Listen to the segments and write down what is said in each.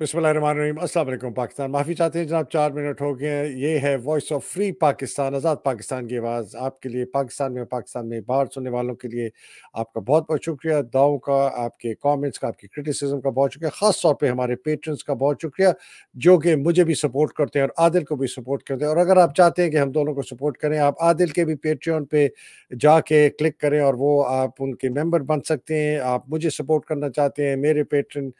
बिस्मिल्लाम अस्सलाम पाकिस्तान माफ़ी चाहते हैं जनाब चार मिनट हो गए हैं ये है वॉइस ऑफ फ्री पाकिस्तान आज़ाद पाकिस्तान की आवाज़ आपके लिए पाकिस्तान में पाकिस्तान में बाहर सुनने वालों के लिए आपका बहुत बहुत शुक्रिया दाओं का आपके कमेंट्स का आपकी क्रिटिसिज्म का बहुत शुक्रिया ख़ास तौर पर हमारे पेट्रेंस का बहुत शुक्रिया जो कि मुझे भी सपोर्ट करते हैं और आदिल को भी सपोर्ट करते हैं और अगर आप चाहते हैं कि हम दोनों को सपोर्ट करें आप आदिल के भी पेट्रियन पर जाके क्लिक करें और वो आप उनके मेम्बर बन सकते हैं आप मुझे सपोर्ट करना चाहते हैं मेरे पेट्रन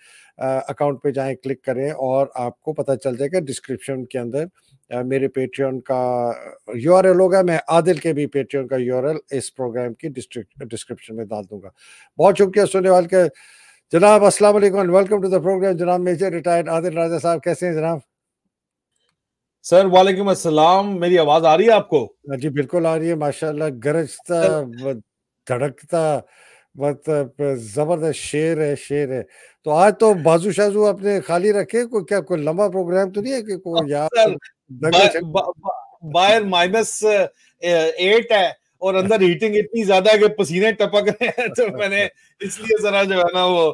अकाउंट पे जाएं क्लिक करें और आपको पता चल जाएगा डिस्क्रिप्शन के अंदर आ, मेरे पेट्रियन का यू आर एल होगा मैं आदिल के भी पेट्रियन का यू आर एल इस प्रोग्राम की डिस्क्रिप्शन में डाल दूंगा बहुत शुक्रिया सुनने वाले के जनाब अस्सलाम वालेकुम वेलकम टू द प्रोग्राम जनाब मेजर रिटायर्ड आदिल राजा साहब कैसे हैं जनाब सर वालेकुम अस्सलाम मेरी आवाज आ रही है आपको हाँ जी बिल्कुल आ रही है माशाल्लाह गरजता धड़कता मतलब जबरदस्त शेर है शेर है तो आज तो बाजू शाजू आपने खाली रखे कोई क्या कोई लंबा प्रोग्राम तो नहीं है कि कोई यार बाहर माइनस एट है और अंदर हीटिंग अच्छा। इतनी ज्यादा है कि पसीने टपक रहे हैं तो अच्छा, मैंने अच्छा। इसलिए जरा जो है ना वो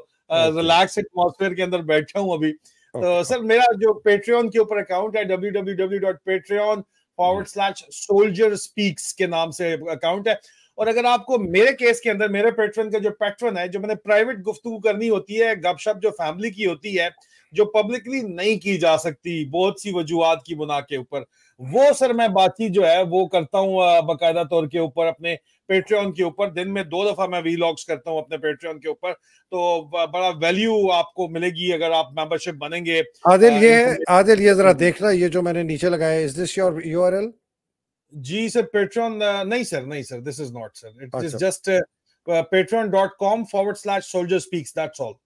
रिलैक्स एटमोसफेयर के अंदर बैठा हूँ अभी तो सर मेरा जो पेट्रियन के ऊपर अकाउंट है W dot Patreon forward slash soldier speaks के नाम से अकाउंट है और अगर आपको मेरे केस के अंदर मेरे पेट्रन का जो पेट्रन है जो मैंने प्राइवेट गुफ्तु करनी होती है गपशप जो फैमिली की होती है जो पब्लिकली नहीं की जा सकती बहुत सी वजूहत की बुना के ऊपर वो सर मैं बातचीत जो है वो करता हूँ बाकायदा तौर के ऊपर अपने पेट्रियन के ऊपर दिन में दो दफा मैं वीलॉग्स करता हूँ अपने पेट्रियन के ऊपर तो बड़ा वैल्यू आपको मिलेगी अगर आप मेंबरशिप बनेंगे आदिल ये आदिल ये जरा हम्म। देखना ये जो मैंने नीचे लगाया इज दिस योर यूआरएल जी सर पेट्रॉन नहीं सर नहीं sir this is not sir it is just Patreon dot com forward slash soldier speaks speaks that's all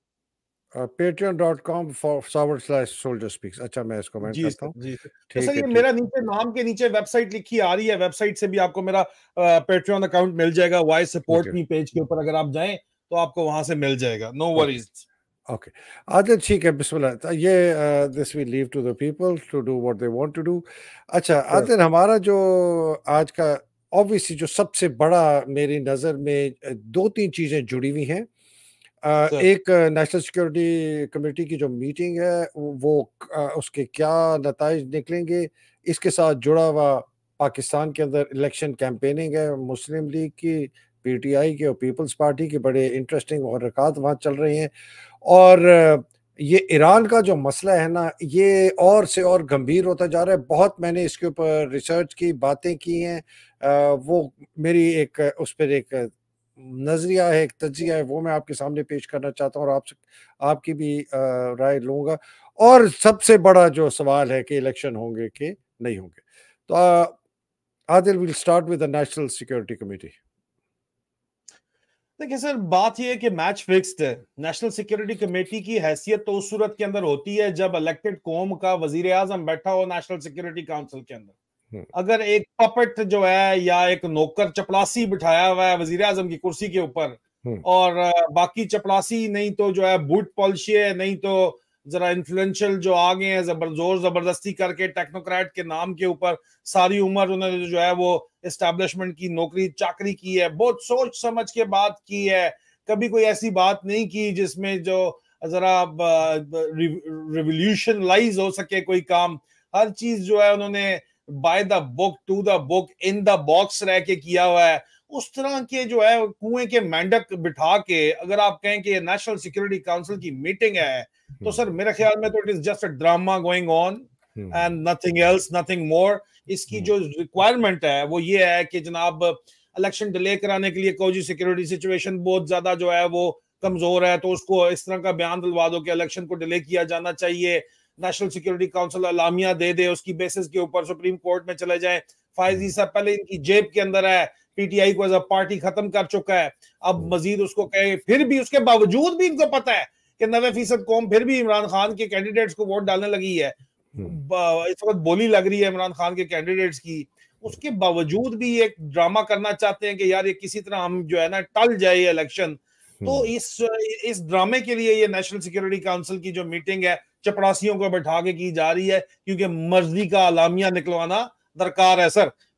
dot com forward slash soldier speaks अच्छा मैं इसको मैं करता हूं तो सर ये मेरा नीचे नाम के नीचे वेबसाइट लिखी आ रही है वेबसाइट से भी आपको मेरा पेट्रियन uh, अकाउंट मिल जाएगा वाई सपोर्ट मी पेज के ऊपर अगर आप जाएं तो आपको वहां से मिल जाएगा नो वरीज Okay. आदिल ठीक है बिस्मिल्लाह तो ये this we leave to the people to do what they want to do अच्छा आदिल हमारा जो आज का ऑब्वियसली जो सबसे बड़ा मेरी नज़र में दो तीन चीज़ें जुड़ी हुई हैं एक नेशनल सिक्योरिटी कमेटी की जो मीटिंग है वो उसके क्या नतज निकलेंगे इसके साथ जुड़ा हुआ पाकिस्तान के अंदर इलेक्शन कैंपेनिंग है मुस्लिम लीग की पीटीआई के और पीपल्स पार्टी के बड़े इंटरेस्टिंग और रकात वहाँ चल रही हैं और ये ईरान का जो मसला है ना ये और से और गंभीर होता जा रहा है बहुत मैंने इसके ऊपर रिसर्च की बातें की हैं वो मेरी एक उस पर एक नज़रिया है एक तजिया है वो मैं आपके सामने पेश करना चाहता हूँ और आप आपकी भी राय लूँगा और सबसे बड़ा जो सवाल है कि इलेक्शन होंगे कि नहीं होंगे तो Adil will start with the national security committee કેસર બાતીએ કે મેચ ફિક્સ્ડ હે નેશનલ સિક્યુરિટી કમિટી કી હૈસિયત તો ઉસ સુરત કે અંદર હોતી હે જબ ઇલેક્ટેડ કોમ કા વઝીર आजम બેઠા હો નેશનલ સિક્યુરિટી કાઉન્સિલ કે અંદર અગર એક પોપેટ જો હે يا એક નોકર ચપલાસી બિઠાયા ہوا હે વઝીર आजम કી कुर्सी કે ઉપર ઓર બાકી ચપલાસી નહીં તો જો હે બૂટ પોલિશિયર નહીં તો જરા ઇન્ફ્લુએન્શિયલ જો આ ગયે હે જબરદસ્ત જબરદસ્તી કરકે ટેકનોક્રેટ કે નામ કે ઉપર ساری ઉમર ઉનર જો જો હે વો एस्टेब्लिशमेंट की नौकरी चाकरी की है बहुत सोच समझ के बात की है कभी कोई ऐसी बात नहीं की जिसमें जो जरा लाइज हो सके कोई काम हर चीज जो है उन्होंने by the book to the book in the box रह के किया हुआ है उस तरह के जो है कुएं के मेंढक बिठा के अगर आप कहें कि नेशनल सिक्योरिटी काउंसिल की मीटिंग है तो हम्म। सर मेरे ख्याल में तो it is just a drama going on and nothing else nothing more इसकी हम्म। जो रिक्वायरमेंट है वो ये है कि जनाब इलेक्शन डिले कराने के लिए कौजी सिक्योरिटी सिचुएशन बहुत ज्यादा जो है वो कमजोर है तो उसको इस तरह का बयान दिलवा दो कि इलेक्शन को डिले किया जाना चाहिए नेशनल सिक्योरिटी काउंसिल अलामिया दे दे उसकी बेसिस के ऊपर सुप्रीम कोर्ट में चले जाए फायजी साहब पहले इनकी जेब के अंदर है पीटीआई को एज अ पार्टी खत्म कर चुका है अब हम्म। मजीद उसको कहे फिर भी उसके बावजूद भी इनको पता है कि नबे फीसद कौम फिर भी इमरान खान के कैंडिडेट्स को वोट डालने लगी है Hmm. इस वक्त बोली लग रही है इमरान खान के कैंडिडेट्स की उसके बावजूद भी एक ड्रामा करना चाहते हैं कि यार ये किसी तरह हम जो है ना टल जाए इलेक्शन तो hmm. इस इस ड्रामे के लिए ये नेशनल सिक्योरिटी काउंसिल की जो मीटिंग है चपरासियों को बैठा के की जा रही है क्योंकि मर्जी का अलामिया निकलवाना दरकार है सर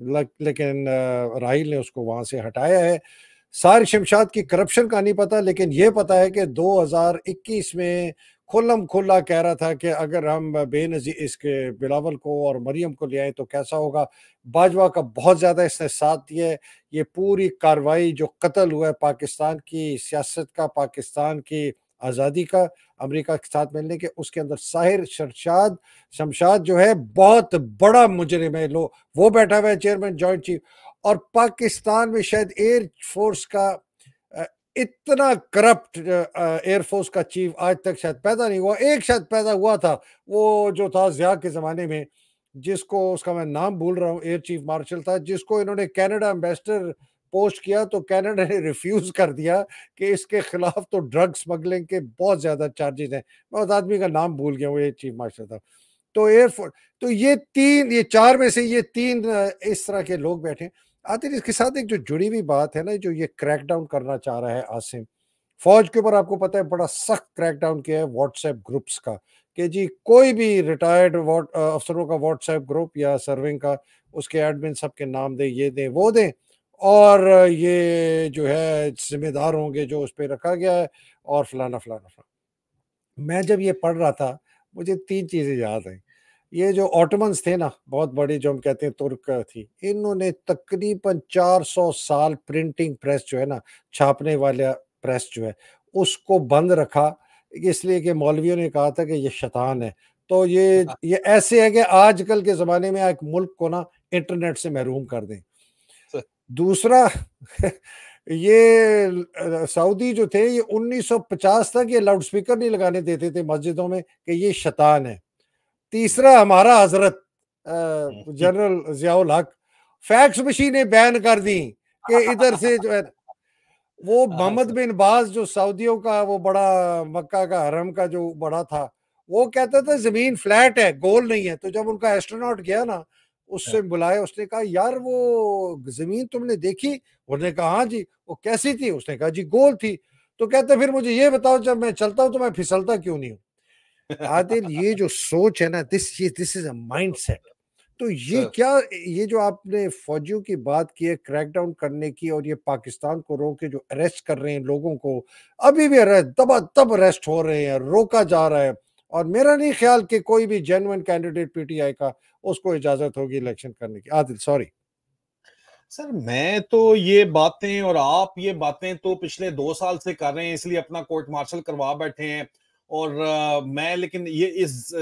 लेकिन राहिल ने उसको वहां से हटाया है सार शमशाद की करप्शन का नहीं पता लेकिन ये पता है कि 2021 में खुलम खुला कह रहा था कि अगर हम बेनजी इसके बिलावल को और मरियम को ले आए तो कैसा होगा बाजवा का बहुत ज़्यादा इसने साथ दिया है ये पूरी कार्रवाई जो कत्ल हुआ है पाकिस्तान की सियासत का पाकिस्तान की आज़ादी का अमेरिका के साथ मिलने के उसके अंदर साहिर शरशाद शमशाद जो है बहुत बड़ा मुजरिम है लो वो बैठा हुआ है चेयरमैन जॉइंट चीफ और पाकिस्तान में शायद एयर फोर्स का इतना करप्ट एयरफोर्स का चीफ आज तक शायद पैदा नहीं हुआ एक शायद पैदा हुआ था वो जो था जिया के ज़माने में जिसको उसका मैं नाम भूल रहा हूँ एयर चीफ मार्शल था जिसको इन्होंने कनाडा एम्बेसडर पोस्ट किया तो कैनेडा ने रिफ्यूज कर दिया कि इसके खिलाफ तो ड्रग स्मगलिंग के बहुत ज्यादा चार्जेस हैं मैं उस आदमी का नाम भूल गया वो ये चीफ मार्शल था तो एयरफोर्स तो ये तीन ये चार में से ये तीन इस तरह के लोग बैठे आते इसके साथ एक जो जुड़ी हुई बात है ना जो ये क्रैकडाउन करना चाह रहा है आसिम फौज के ऊपर आपको पता है बड़ा सख्त क्रैकडाउन किया है व्हाट्सएप ग्रुप्स का कि जी कोई भी रिटायर्ड अफसरों का व्हाट्सएप ग्रुप या सर्विंग का उसके एडमिन सबके नाम दें ये दें वो दें और ये जो है जिम्मेदार होंगे जो उस पर रखा गया है और फलाना फलाना फलाना मैं जब ये पढ़ रहा था मुझे तीन चीज़ें याद आई ये जो ऑटोमन्स थे ना बहुत बड़ी जो हम कहते हैं तुर्क थी इन्होंने तकरीबन 400 साल प्रिंटिंग प्रेस जो है ना छापने वाला प्रेस जो है उसको बंद रखा इसलिए कि मौलवियों ने कहा था कि ये शैतान है तो ये ये ऐसे है कि आजकल के ज़माने में एक मुल्क को ना इंटरनेट से महरूम कर दें दूसरा ये सऊदी जो थे ये 1950 तक ये लाउडस्पीकर नहीं लगाने देते थे मस्जिदों में कि ये शैतान है तीसरा हमारा हजरत जनरल जियाउल हक फैक्स मशीनें बैन कर दी कि इधर से जो है वो हाँ मोहम्मद बिन बाज जो सऊदियों का वो बड़ा मक्का का हरम का जो बड़ा था वो कहता था जमीन फ्लैट है गोल नहीं है तो जब उनका एस्ट्रोनॉट गया ना उससे हाँ। बुलाया उसने कहा यार वो जमीन तुमने देखी उसने कहा हाँ जी वो कैसी थी उसने कहा जी गोल थी तो कहते फिर मुझे ये बताओ जब मैं चलता हूँ तो मैं फिसलता क्यों नहीं हूँ आदिल ये जो सोच है ना दिस ये this is a mind set तो ये हाँ। क्या ये जो आपने फौजियों की बात की है क्रैकडाउन करने की और ये पाकिस्तान को रोक के जो अरेस्ट कर रहे हैं लोगों को अभी भी अरेस्ट दबा दब अरेस्ट हो रहे हैं रोका जा रहा है और मेरा नहीं ख्याल कि कोई भी जेनुअन कैंडिडेट पीटीआई का उसको इजाजत होगी इलेक्शन करने की आदिल सॉरी सर मैं तो ये बातें और आप ये बातें तो पिछले दो साल से कर रहे हैं इसलिए अपना कोर्ट मार्शल करवा बैठे हैं और आ, मैं लेकिन ये इस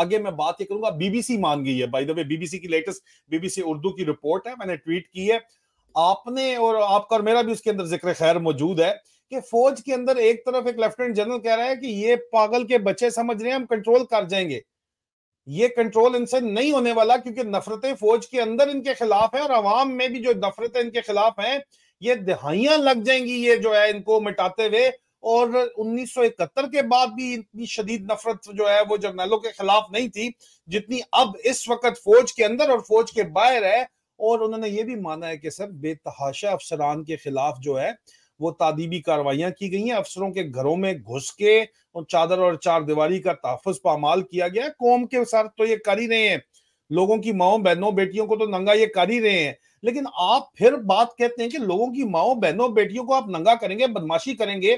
आगे मैं बात ये करूंगा बीबीसी मान गई है बाई द वे बीबीसी की लेटेस्ट बीबीसी उर्दू की रिपोर्ट है मैंने ट्वीट की है आपने और आपका और मेरा भी उसके अंदर जिक्र खैर मौजूद है कि फौज के अंदर एक तरफ एक लेफ्टिनेंट जनरल कह रहा है कि ये पागल के बच्चे समझ रहे हैं हम कंट्रोल कर जाएंगे ये कंट्रोल इनसे नहीं होने वाला क्योंकि नफरतें फौज के अंदर इनके खिलाफ है और आवाम में भी जो नफरतें इनके खिलाफ हैं ये दहाइयां लग जाएंगी ये जो है इनको मिटाते हुए और 1971 के बाद भी इतनी शदीद नफरत जो है वो जर्नलों के खिलाफ नहीं थी जितनी अब इस वक्त फौज के अंदर और फौज के बाहर है और उन्होंने ये भी माना है कि सर बेतहाशा अफसरान के खिलाफ जो है वो तादीबी कार्रवाइयां की गई हैं अफसरों के घरों में घुस के और चादर और चार दीवारी का तहफ़ पामाल किया गया कौम के साथ तो ये कर ही रहे हैं लोगों की माओ बहनों बेटियों को तो नंगा ये कर ही रहे हैं लेकिन आप फिर बात कहते हैं कि लोगों की माओ बहनों बेटियों को आप नंगा करेंगे बदमाशी करेंगे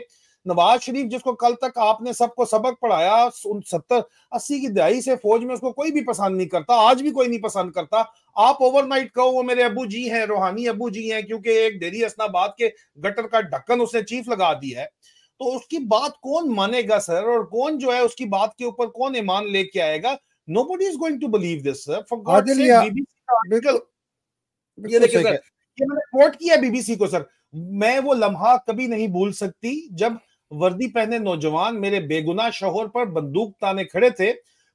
नवाज शरीफ जिसको कल तक आपने सबको सबक पढ़ाया उन सत्तर अस्सी की दहाई से फौज में उसको कोई भी पसंद नहीं करता आज भी कोई नहीं पसंद करता आप ओवरनाइट कहो वो मेरे अबू जी हैं रूहानी अबू जी हैं क्योंकि एक डेरी असनाबाद के गटर का ढक्कन उसने चीफ लगा दिया है तो उसकी बात कौन मानेगा सर और कौन जो है उसकी बात के ऊपर कौन ईमान लेके आएगा nobody is going to believe this sir for God ये देखिए सर ये मैंने कोट किया बीबीसी को सर मैं वो लम्हा कभी नहीं भूल सकती जब वर्दी पहने नौजवान मेरे बेगुनाह शोहर पर बंदूक ताने खड़े थे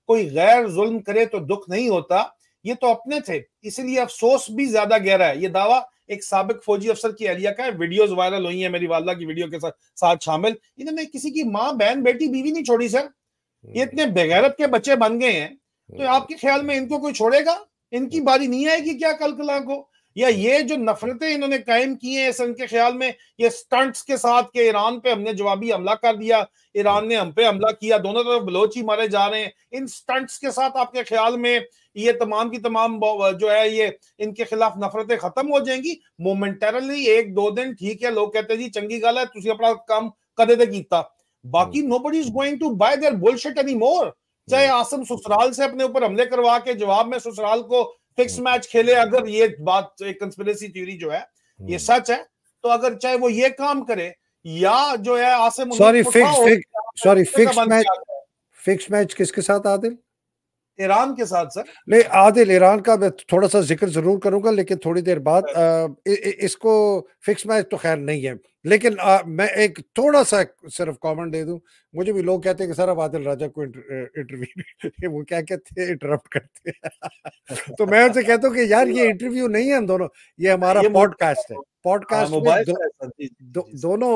कोई गैर जुल्म करे तो दुख नहीं होता ये तो अपने थे इसीलिए अफसोस भी ज्यादा गहरा है ये दावा एक सबक फौजी अफसर की अहलिया का है वीडियोस वायरल हुई है मेरी वाला की वीडियो के साथ साथ शामिल इन्होंने किसी की माँ बहन बेटी बीवी नहीं छोड़ी सर ये हम्म। इतने बेगैरत के बच्चे बन गए हैं तो हम्म। आपके ख्याल में इनको कोई छोड़ेगा इनकी बारी नहीं आएगी क्या कल कला को या ये जो नफरतें इन्होंने कायम की हैं सन के ख्याल में ये स्टंट्स के साथ के ईरान पे हमने जवाबी हमला कर दिया ईरान ने हम पे हमला किया दोनों तरफ बलोच ही मारे जा रहे हैं इन स्टंट्स के साथ आपके ख्याल में ये तमाम की तमाम जो है ये इनके खिलाफ नफरतें खत्म हो जाएंगी मोमेंटरली एक दो दिन ठीक है लोग कहते हैं जी चंगी गल है तुम अपना काम कदे तक किया बाकी nobody is going to buy their bullshit any more चाहे हम्म। आसम ससुराल से अपने ऊपर हमले करवा के जवाब में ससुराल को फिक्स हम्म। मैच खेले अगर ये बात एक कंस्पिरेसी थ्योरी जो है ये हम्म। सच है तो अगर चाहे वो ये काम करे या जो है Asim sorry fix sorry fix match fix match किसके साथ आदिल ईरान के साथ सर नहीं आदिल ईरान का मैं थोड़ा सा जिक्र जरूर करूंगा लेकिन थोड़ी देर बाद आ, इ, इ, इसको फिक्स मैच तो खैर नहीं है लेकिन आ, मैं एक थोड़ा सा सिर्फ कमेंट दे दूं मुझे भी लोग कहते हैं कि सर अब आदिल राजा को इंटरव्यू वो क्या कहते हैं इंटरप्ट करते हैं तो मैं उनसे कहता हूँ कि यार ये इंटरव्यू नहीं है हम दोनों ये हाँ, हमारा पॉडकास्ट है पॉडकास्ट हाँ, में दो, दो, दोनों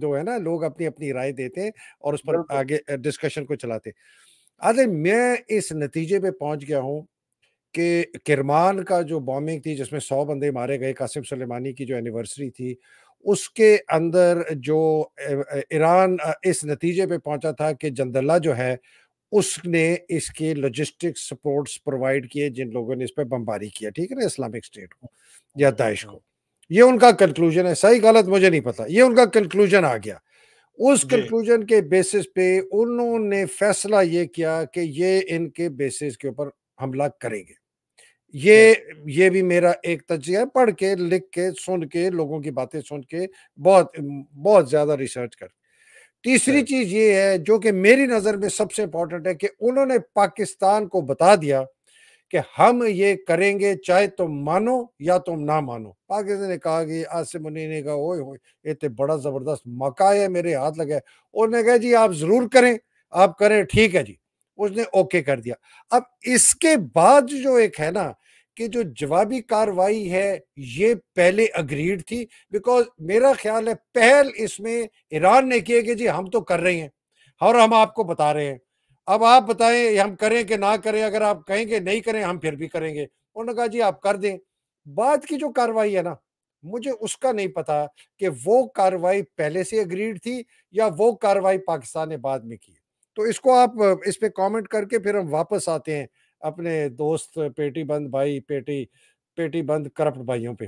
जो है ना लोग अपनी अपनी राय देते हैं और उस पर आगे डिस्कशन को चलाते आदिल मैं इस नतीजे पे पहुंच गया हूँ कि किरमान का जो बॉम्बिंग थी जिसमें सौ बंदे मारे गए कासिम सलेमानी की जो एनिवर्सरी थी उसके अंदर जो ईरान इस नतीजे पे पहुंचा था कि जंदल्ला जो है उसने इसके लॉजिस्टिक सपोर्ट्स प्रोवाइड किए जिन लोगों ने इस पर बमबारी किया ठीक है ना इस्लामिक स्टेट को या दाइश को ये उनका कंक्लूजन है सही गलत मुझे नहीं पता ये उनका कंक्लूजन आ गया उस कंक्लूजन के बेसिस पे उन्होंने फैसला ये किया कि ये इनके बेसिस के ऊपर हमला करेंगे ये ये भी मेरा एक तजिया है पढ़ के लिख के सुन के लोगों की बातें सुन के बहुत बहुत ज्यादा रिसर्च कर तीसरी चीज ये है जो कि मेरी नजर में सबसे इंपॉर्टेंट है कि उन्होंने पाकिस्तान को बता दिया कि हम ये करेंगे चाहे तुम मानो या तुम ना मानो पाकिस्तान ने कहा कि आसिम मुनी ने कहा ओए ओए इतने तो बड़ा जबरदस्त मका है मेरे हाथ लगे उन्होंने कहा जी आप जरूर करें आप करें ठीक है जी उसने ओके कर दिया अब इसके बाद जो एक है ना कि जो जवाबी कार्रवाई है ये पहले अग्रीड थी बिकॉज मेरा ख्याल है पहल इसमें ईरान ने किया कि जी हम तो कर रहे हैं और हम आपको बता रहे हैं अब आप बताएं हम करें कि ना करें अगर आप कहेंगे नहीं करें हम फिर भी करेंगे उन्होंने कहा जी आप कर दें बाद की जो कार्रवाई है ना मुझे उसका नहीं पता कि वो कार्रवाई पहले से अग्रीड थी या वो कार्रवाई पाकिस्तान ने बाद में की तो इसको आप इस पर कमेंट करके फिर हम वापस आते हैं अपने दोस्त पेटी बंद भाई पेटी पेटी बंद करप्ट भाइयों पे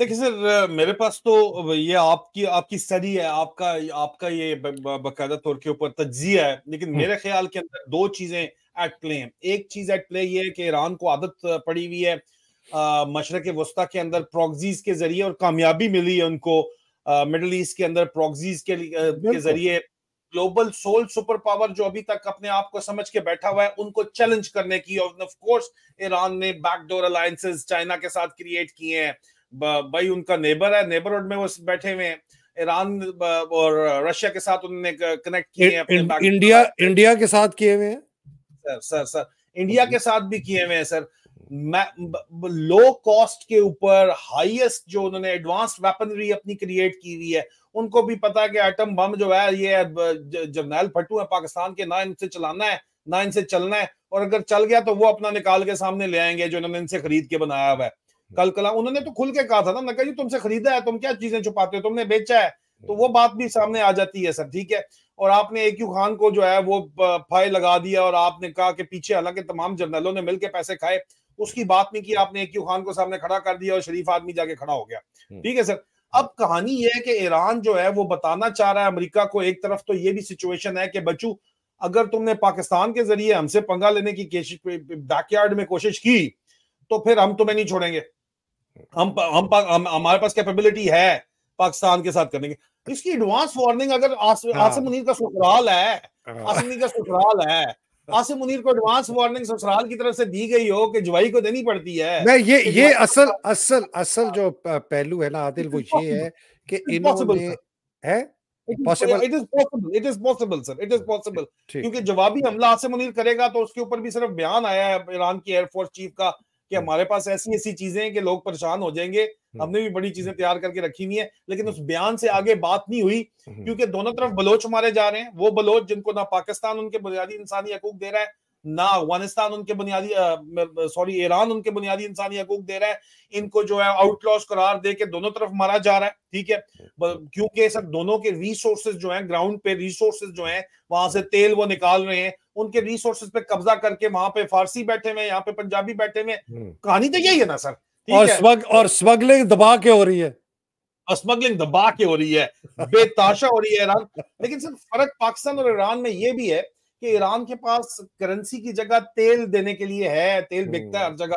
देखिए सर मेरे पास तो ये आपकी आपकी स्टडी है आपका आपका ये बाकायदा तौर के ऊपर तजिया है लेकिन हम्म। मेरे ख्याल के अंदर दो चीजें एट प्ले हैं एक चीज एट प्ले ये है कि ईरान को आदत पड़ी हुई है मशरक वस्ता के अंदर प्रॉक्सीज के जरिए और कामयाबी मिली है उनको मिडल ईस्ट के अंदर प्रॉक्सीज के, के जरिए ग्लोबल सोल सुपर पावर जो अभी तक अपने आप को समझ के बैठा हुआ है उनको चैलेंज करने की और ऑफ कोर्स ईरान ने बैकडोर अलायंसेस चाइना के साथ क्रिएट किए हैं भाई उनका नेबर है नेबरहुड में वो बैठे हुए हैं ईरान और रशिया के साथ उन्होंने कनेक्ट किए हैं अपने इंडिया इंडिया के साथ किए हुए हैं सर सर सर इंडिया के साथ भी किए हुए हैं सर लो कॉस्ट के ऊपर हाईएस्ट जो उन्होंने एडवांस वेपनरी अपनी क्रिएट की हुई है उनको भी पता है कि एटम बम जो है ये जर्नैल फटू है पाकिस्तान के ना इनसे चलाना है ना इनसे चलना है और अगर चल गया तो वो अपना निकाल के सामने ले आएंगे जो उन्होंने इनसे खरीद के बनाया हुआ है हम्म। कल कला उन्होंने तो खुल के कहा था ना मैं कहा तुमसे खरीदा है तुम क्या चीजें छुपाते हो तुमने बेचा है तो वो बात भी सामने आ जाती है सर ठीक है और आपने ए क्यू खान को जो है वो फाइल लगा दिया और आपने कहा कि पीछे हालांकि तमाम जर्नलों ने मिलकर पैसे खाए उसकी बात नहीं की आपने एक खान को सामने खड़ा कर दिया और शरीफ आदमी जाके खड़ा हो गया हम्म। ठीक है सर अब कहानी यह है कि ईरान जो है वो बताना चाह रहा है अमरीका को एक तरफ तो ये भी सिचुएशन है कि बच्चू अगर तुमने पाकिस्तान के जरिए हमसे पंगा लेने की बैकयार्ड में कोशिश की तो फिर हम तुम्हें नहीं छोड़ेंगे हम हम, हमारे पास कैपेबिलिटी है पाकिस्तान के साथ करने की इसकी एडवांस वार्निंग अगर आस, आसम मुनीर का ससुराल है आसिम मुनीर का ससुराल है हाँ। आसिम मुनीर को एडवांस वार्निंग ससुराल की तरफ से दी गई हो कि जुवाई को देनी पड़ती है नहीं ये ये असल असल हाँ। असल जो पहलू है ना आदिल वो ये है कि इन्होंने है क्योंकि जवाबी हमला आसिम मुनीर करेगा तो उसके ऊपर भी सिर्फ बयान आया है ईरान की एयरफोर्स चीफ का कि हाँ। हमारे पास ऐसी ऐसी चीजें हैं कि लोग परेशान हो जाएंगे हमने हम्म। भी बड़ी चीजें हम्म। तैयार करके रखी हुई है लेकिन उस हम्म। बयान से आगे बात नहीं हुई क्योंकि दोनों तरफ बलोच मारे जा रहे हैं वो बलोच जिनको ना पाकिस्तान उनके बुनियादी इंसानी हकूक दे रहा है ना अफगानिस्तान उनके बुनियादी सॉरी ईरान उनके बुनियादी इंसानी हकूक दे रहा है इनको जो है आउटलॉस करार दे के दोनों तरफ मारा जा रहा है ठीक है क्योंकि सर दोनों के रिसोर्सेज जो है ग्राउंड पे रिसोर्सेज जो है वहां से तेल वो निकाल रहे हैं उनके रिसोर्सेज पे कब्जा करके वहां पे फारसी बैठे हुए यहाँ पे पंजाबी बैठे हुए कहानी तो यही है ना सर और स्मग और स्मगलिंग दबा के हो रही है स्मगलिंग दबा के हो रही है बेताशा हो रही है ईरान लेकिन सिर्फ फर्क पाकिस्तान और ईरान में यह भी है कि ईरान के पास करेंसी की जगह तेल देने के लिए है तेल हम्म, बिकता है हर जगह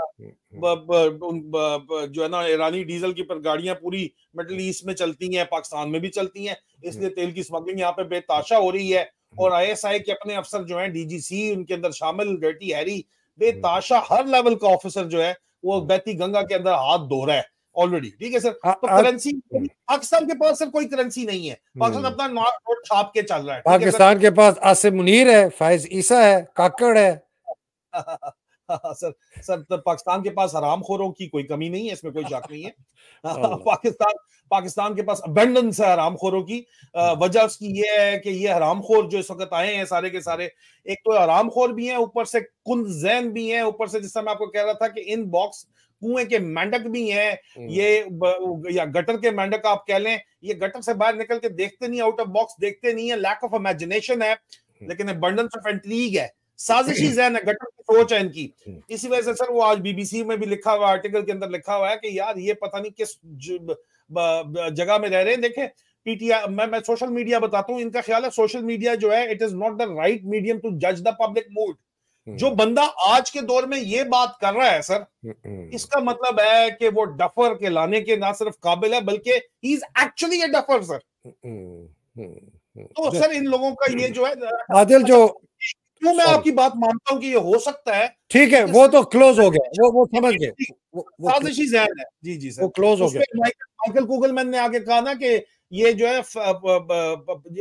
हम्म, हम्म। जो है ना ईरानी डीजल की पर गाड़ियां पूरी मिडल ईस्ट में चलती हैं पाकिस्तान में भी चलती हैं इसलिए तेल की स्मगलिंग यहाँ पे बेताशा हो रही है और आईएसआई के अपने अफसर जो है डीजीसी उनके अंदर शामिल गर्टी हैरी बेताशा हर लेवल का ऑफिसर जो है वो बैती गंगा के अंदर हाथ धो रहा है ऑलरेडी ठीक है सर हाँ, तो करेंसी हाँ। पाकिस्तान के पास सर कोई करेंसी नहीं है हम्म। पाकिस्तान अपना नोट छाप के चल रहा है पाकिस्तान के पास आसिम मुनीर है फाइज ईसा है काकड़ है सर सर तो पाकिस्तान के पास आराम खोरों की कोई कमी नहीं है इसमें कोई शक नहीं है पाकिस्तान पाकिस्तान के पास अबेंडेंस है हराम खोरों की हाँ। वजह उसकी ये है कि ये हराम खोर जो इस वक्त आए हैं सारे के सारे एक तो आराम खोर भी हैं ऊपर से कुंद जैन भी हैं ऊपर से जिससे मैं आपको कह रहा था कि इन बॉक्स कुएं के मेंढक भी हैं हम्म। ये या गटर के मेंढक आप कह लें ये गटर से बाहर निकल के देखते नहीं आउट ऑफ बॉक्स देखते नहीं है लैक ऑफ इमेजिनेशन है हम्म। लेकिन अबंडेंस ऑफ एंट्रीग है साजिशी जहन है गटर की सोच है इनकी हम्म। इसी वजह से सर वो आज बीबीसी में भी लिखा हुआ आर्टिकल के अंदर लिखा हुआ है कि यार ये पता नहीं किस जगह में रह रहे हैं देखे पीटीआई मैं मैं सोशल मीडिया बताता हूँ इनका ख्याल है सोशल मीडिया जो है it is not the right medium to जज द पब्लिक मूड जो बंदा आज के दौर में ये बात कर रहा है सर हम्म, हम्म। इसका मतलब है कि वो डफर के लाने के ना सिर्फ काबिल है बल्कि ही is actually a duffer sir तो सर इन लोगों का ये जो है आदिल जो अच्छा, क्यों मैं आपकी बात मानता हूँ कि ये हो सकता है ठीक है वो तो क्लोज हो गया वो वो समझ गए जहर है जी जी सर वो क्लोज हो गया माइकल गूगलमैन ने आगे कहा ना कि ये जो है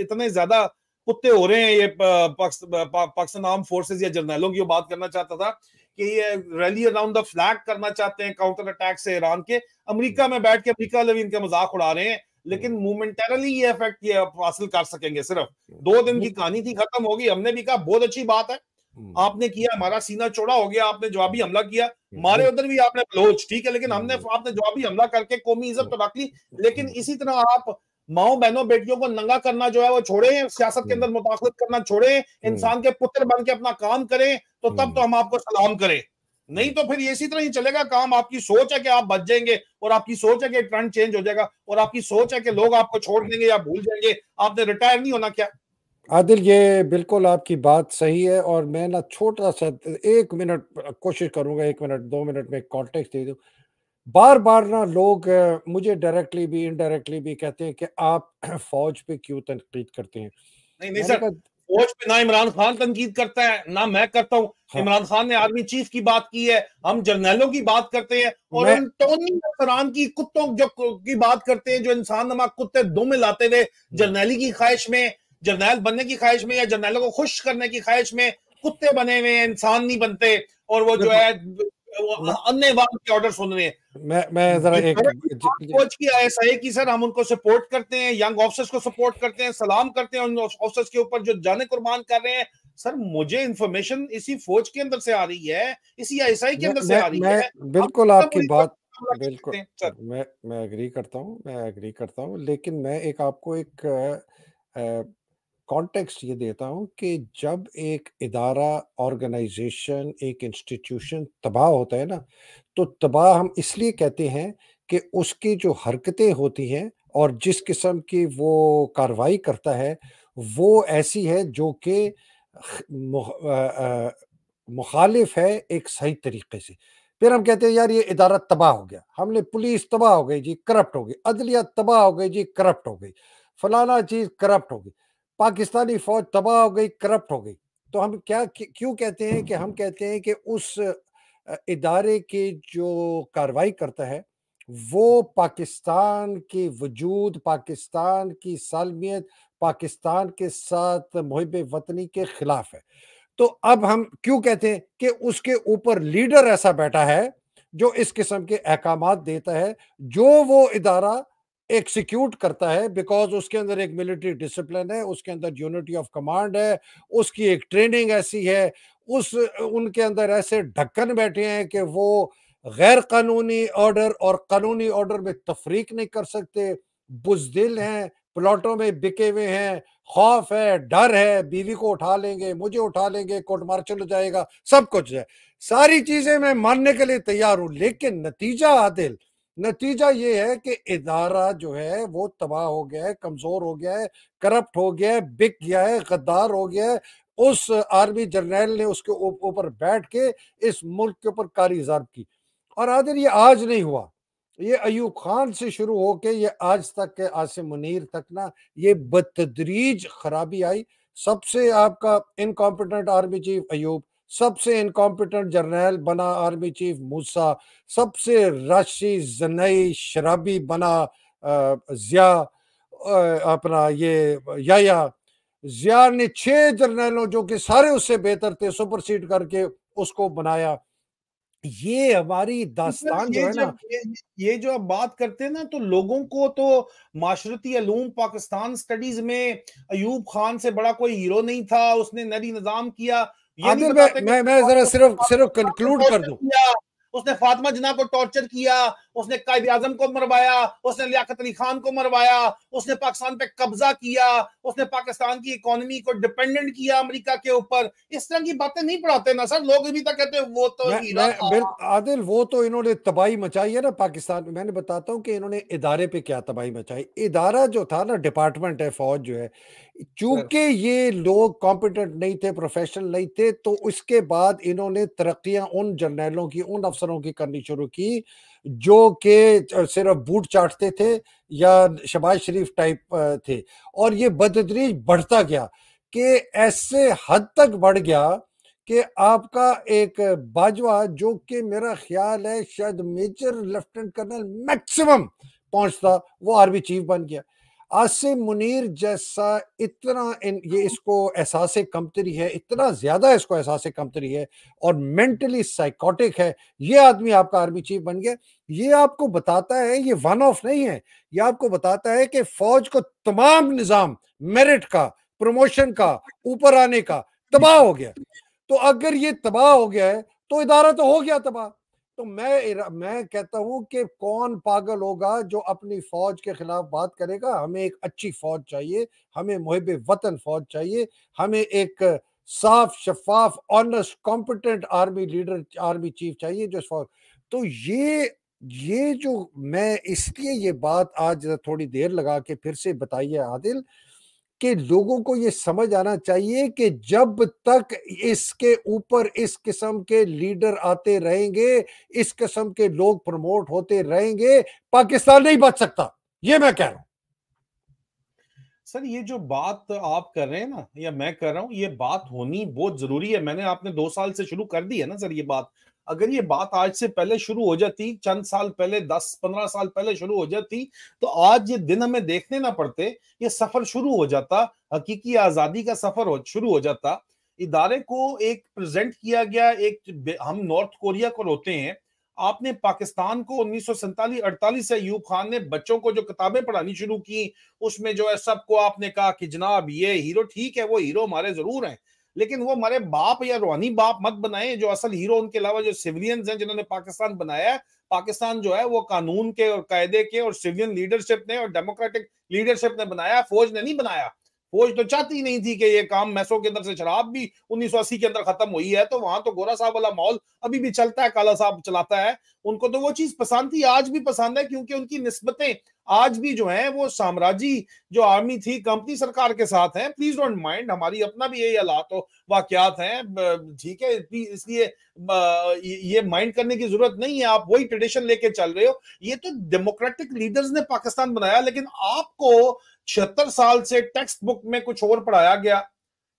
इतने ज्यादा कुत्ते हो रहे हैं ये पाकिस्तान आर्म फोर्सेज या जर्नलों की बात करना चाहता था कि ये रैली अराउंड द फ्लैग करना चाहते हैं काउंटर अटैक से ईरान के अमेरिका में बैठ के अमेरिका वाले इनका मजाक उड़ा रहे हैं लेकिन मोमेंटरली हम्म। ये इफेक्ट ये हासिल कर सकेंगे सिर्फ दो दिन की कहानी थी खत्म होगी हमने भी कहा बहुत अच्छी बात है हम्म। आपने किया हमारा सीना चौड़ा हो गया आपने जवाबी हमला किया हमारे उधर भी आपने बलोच ठीक है लेकिन हमने आपने जवाबी हमला करके कौमी इज्जत तो रख ली लेकिन इसी तरह आप माओ बहनों बेटियों को नंगा करना जो है वो छोड़े हैं सियासत के अंदर मुतासरत करना छोड़े इंसान के पुत्र बन के अपना काम करें तो तब तो हम आपको सलाम करें नहीं तो फिर इसी तरह ही चलेगा काम आपकी सोच है कि आप बच जाएंगे और आपकी सोच है कि ट्रेंड चेंज हो जाएगा और आपकी सोच है कि लोग आपको छोड़ देंगे या भूल जाएंगे आपने रिटायर नहीं होना क्या आदिल ये बिल्कुल आपकी बात सही है और मैं ना छोटा सा एक मिनट कोशिश करूंगा एक मिनट दो मिनट में कॉन्टेक्स्ट दे दू बार बार ना लोग मुझे डायरेक्टली भी इनडायरेक्टली भी कहते हैं कि आप फौज पे क्यों तनकीद करते हैं नहीं नहीं सर फौज पे ना इमरान खान तनकीद करता है ना मैं करता हूँ हाँ। इमरान खान ने आर्मी चीफ की बात की है हम जर्नैलों की बात करते हैं और टोनी अफसरान की कुत्तों जो की बात करते हैं जो इंसान नमा कुत्ते दो में लाते हुए जर्नैली की ख्वाहिश में जर्नैल बनने की ख्वाहिश में या जर्नैलों को खुश करने की ख्वाहिश में कुत्ते बने हुए हैं इंसान नहीं बनते और वो जो है हाँ। अन्य के ऑर्डर सुन रहे हैं की सर हम उनको सपोर्ट करते हैं यंग ऑफिसर्स को सपोर्ट करते हैं सलाम करते हैं ऑफिसर्स के ऊपर जो जाने कुर्बान कर रहे हैं सर मुझे इंफॉर्मेशन इसी फौज के अंदर से आ रही है इसी आई एस आई के अंदर से आ रही है बिल्कुल आपकी बात बिल्कुल मैं मैं एग्री करता हूँ मैं एग्री करता हूँ लेकिन मैं एक आपको एक कॉन्टेक्स्ट ये देता हूँ कि जब एक इदारा ऑर्गेनाइजेशन एक इंस्टीट्यूशन तबाह होता है ना तो तबाह हम इसलिए कहते हैं कि उसकी जो हरकतें होती हैं और जिस किस्म की वो कार्रवाई करता है वो ऐसी है जो कि मुखालिफ है एक सही तरीके से फिर हम कहते हैं यार ये इदारा तबाह हो गया हमने पुलिस तबाह हो गई जी करप्ट हो गई अदलिया तबाह हो गई जी करप्ट हो गई फलाना चीज़ करप्ट हो गई पाकिस्तानी फौज तबाह हो गई करप्ट हो गई तो हम क्या क्यों कहते हैं कि हम कहते हैं कि उस इदारे के जो कार्रवाई करता है वो पाकिस्तान के वजूद पाकिस्तान की सालमियत पाकिस्तान के साथ मुहब वतनी के खिलाफ है तो अब हम क्यों कहते हैं कि उसके ऊपर लीडर ऐसा बैठा है जो इस किस्म के अहकाम देता है जो वो इदारा एक्सिक्यूट करता है बिकॉज उसके अंदर एक मिलिट्री डिसिप्लिन है उसके अंदर यूनिटी ऑफ कमांड है उसकी एक ट्रेनिंग ऐसी है उस उनके अंदर ऐसे ढक्कन बैठे हैं कि वो गैर कानूनी ऑर्डर और कानूनी ऑर्डर में तफरीक नहीं कर सकते बुजदिल हैं प्लाटों में बिके हुए हैं खौफ है डर है बीवी को उठा लेंगे मुझे उठा लेंगे कोर्ट मार्शल हो जाएगा सब कुछ है सारी चीजें मैं मानने के लिए तैयार हूँ लेकिन नतीजा आदिल नतीजा ये है कि इदारा जो है वो तबाह हो गया है कमजोर हो गया है करप्ट हो गया है बिक गया है गद्दार हो गया है उस आर्मी जनरल ने उसके ऊपर बैठ के इस मुल्क के ऊपर कारी जरब की और आदिर ये आज नहीं हुआ ये अयूब खान से शुरू होके ये आज तक के आसिम मुनीर तक ना ये बतदरीज खराबी आई सबसे आपका इनकॉम्पिटेंट आर्मी चीफ अयूब सबसे इनकॉम्पिटेंट जर्नैल बना आर्मी चीफ मूसा सबसे रशी जनई शराबी बना जिया अपना ये याया जिया ने छह जर्नैलों जो कि सारे उससे बेहतर थे सुपरसीड करके उसको बनाया ये हमारी तो मतलब दास्तान जो है ना ये, ये जो आप बात करते हैं ना तो लोगों को तो माशरती अलूम पाकिस्तान स्टडीज में अयूब खान से बड़ा कोई हीरो नहीं था उसने नरी निज़ाम किया आदिल मैं मैं, मैं जरा सिर्फ सिर्फ कंक्लूड कर दूं उसने फातिमा जिना को टॉर्चर किया उसने कायद आजम को मरवाया उसने लियाकत अली खान को मरवाया उसने पाकिस्तान पे कब्जा किया उसने पाकिस्तान की इकोनॉमी को डिपेंडेंट किया अमेरिका के ऊपर इस तरह की बातें नहीं पढ़ाते ना सर लोग अभी तक कहते हैं वो तो मैं, मैं, आदिल वो तो इन्होंने तबाही मचाई है ना पाकिस्तान में मैंने बताता हूँ कि इन्होंने इदारे पे क्या तबाही मचाई इदारा जो था ना डिपार्टमेंट है फौज जो है चूंकि हाँ। ये लोग कॉम्पिटेंट नहीं थे प्रोफेशनल नहीं थे तो उसके बाद इन्होंने तरक्यां उन जर्नैलों की उन अफसरों की करनी शुरू की जो कि सिर्फ बूट चाटते थे या शबाज शरीफ टाइप थे और ये बदतरीज बढ़ता गया कि ऐसे हद तक बढ़ गया कि आपका एक बाजवा जो कि मेरा ख्याल है शायद मेजर लेफ्टिनेंट कर्नल मैक्सिमम पहुंचता वो आर्मी चीफ बन गया आसिम मुनीर जैसा इतना इन, ये हाँ। इसको एहसास कमतरी है इतना ज़्यादा इसको एहसास कमतरी है और मेंटली साइकोटिक है ये आदमी आपका आर्मी चीफ बन गया ये आपको बताता है ये वन ऑफ नहीं है ये आपको बताता है कि फौज को तमाम निज़ाम मेरिट का प्रमोशन का ऊपर आने का तबाह हो गया तो अगर ये तबाह हो गया है तो इदारा तो हो गया तबाह तो मैं मैं कहता हूं कि कौन पागल होगा जो अपनी फौज के खिलाफ बात करेगा हमें एक अच्छी फौज चाहिए हमें मुहब वतन फौज चाहिए हमें एक साफ शफाफ honest competent army leader army chief चाहिए जो फौज तो ये ये जो मैं इसलिए ये बात आज थोड़ी देर लगा के फिर से बताइए आदिल कि लोगों को ये समझ आना चाहिए कि जब तक इसके ऊपर इस किस्म के लीडर आते रहेंगे इस किस्म के लोग प्रमोट होते रहेंगे पाकिस्तान नहीं बच सकता ये मैं कह रहा हूं सर ये जो बात आप कर रहे हैं ना या मैं कर रहा हूं ये बात होनी बहुत जरूरी है मैंने आपने दो साल से शुरू कर दी है ना सर ये बात अगर ये बात आज से पहले शुरू हो जाती चंद साल पहले दस पंद्रह साल पहले शुरू हो जाती तो आज ये दिन हमें देखने ना पड़ते ये सफर शुरू हो जाता हकीकी आजादी का सफर शुरू हो जाता इदारे को एक प्रेजेंट किया गया एक हम नॉर्थ कोरिया को रोते हैं आपने पाकिस्तान को उन्नीस सौ से अयूब खान ने बच्चों को जो किताबें पढ़ानी शुरू की उसमें जो है सबको आपने कहा कि जनाब ये हीरो ठीक है वो हीरो हमारे जरूर हैं लेकिन वो हमारे बाप या रोहानी बाप मत बनाए जो असल हीरो उनके अलावा जो सिविलियंस हैं जिन्होंने पाकिस्तान बनाया है पाकिस्तान जो है वो कानून के और कायदे के और सिविलियन लीडरशिप ने और डेमोक्रेटिक लीडरशिप ने बनाया फौज ने नहीं बनाया फौज तो चाहती नहीं थी कि ये काम मैसो के अंदर से शराब भी 1980 के अंदर खत्म हुई है तो वहां तो गोरा साहब वाला माहौल अभी भी चलता है काला साहब चलाता है उनको तो वो चीज पसंद थी आज भी पसंद है क्योंकि उनकी नस्बतें आज भी जो है वो साम्राज्य जो आर्मी थी कंपनी सरकार के साथ है प्लीज डोंट माइंड हमारी अपना भी यही हालात हो वाकयात है ठीक है इसलिए ये माइंड करने की जरूरत नहीं है आप वही ट्रेडिशन लेके चल रहे हो ये तो डेमोक्रेटिक लीडर्स ने पाकिस्तान बनाया लेकिन आपको छिहत्तर साल से टेक्स्ट बुक में कुछ और पढ़ाया गया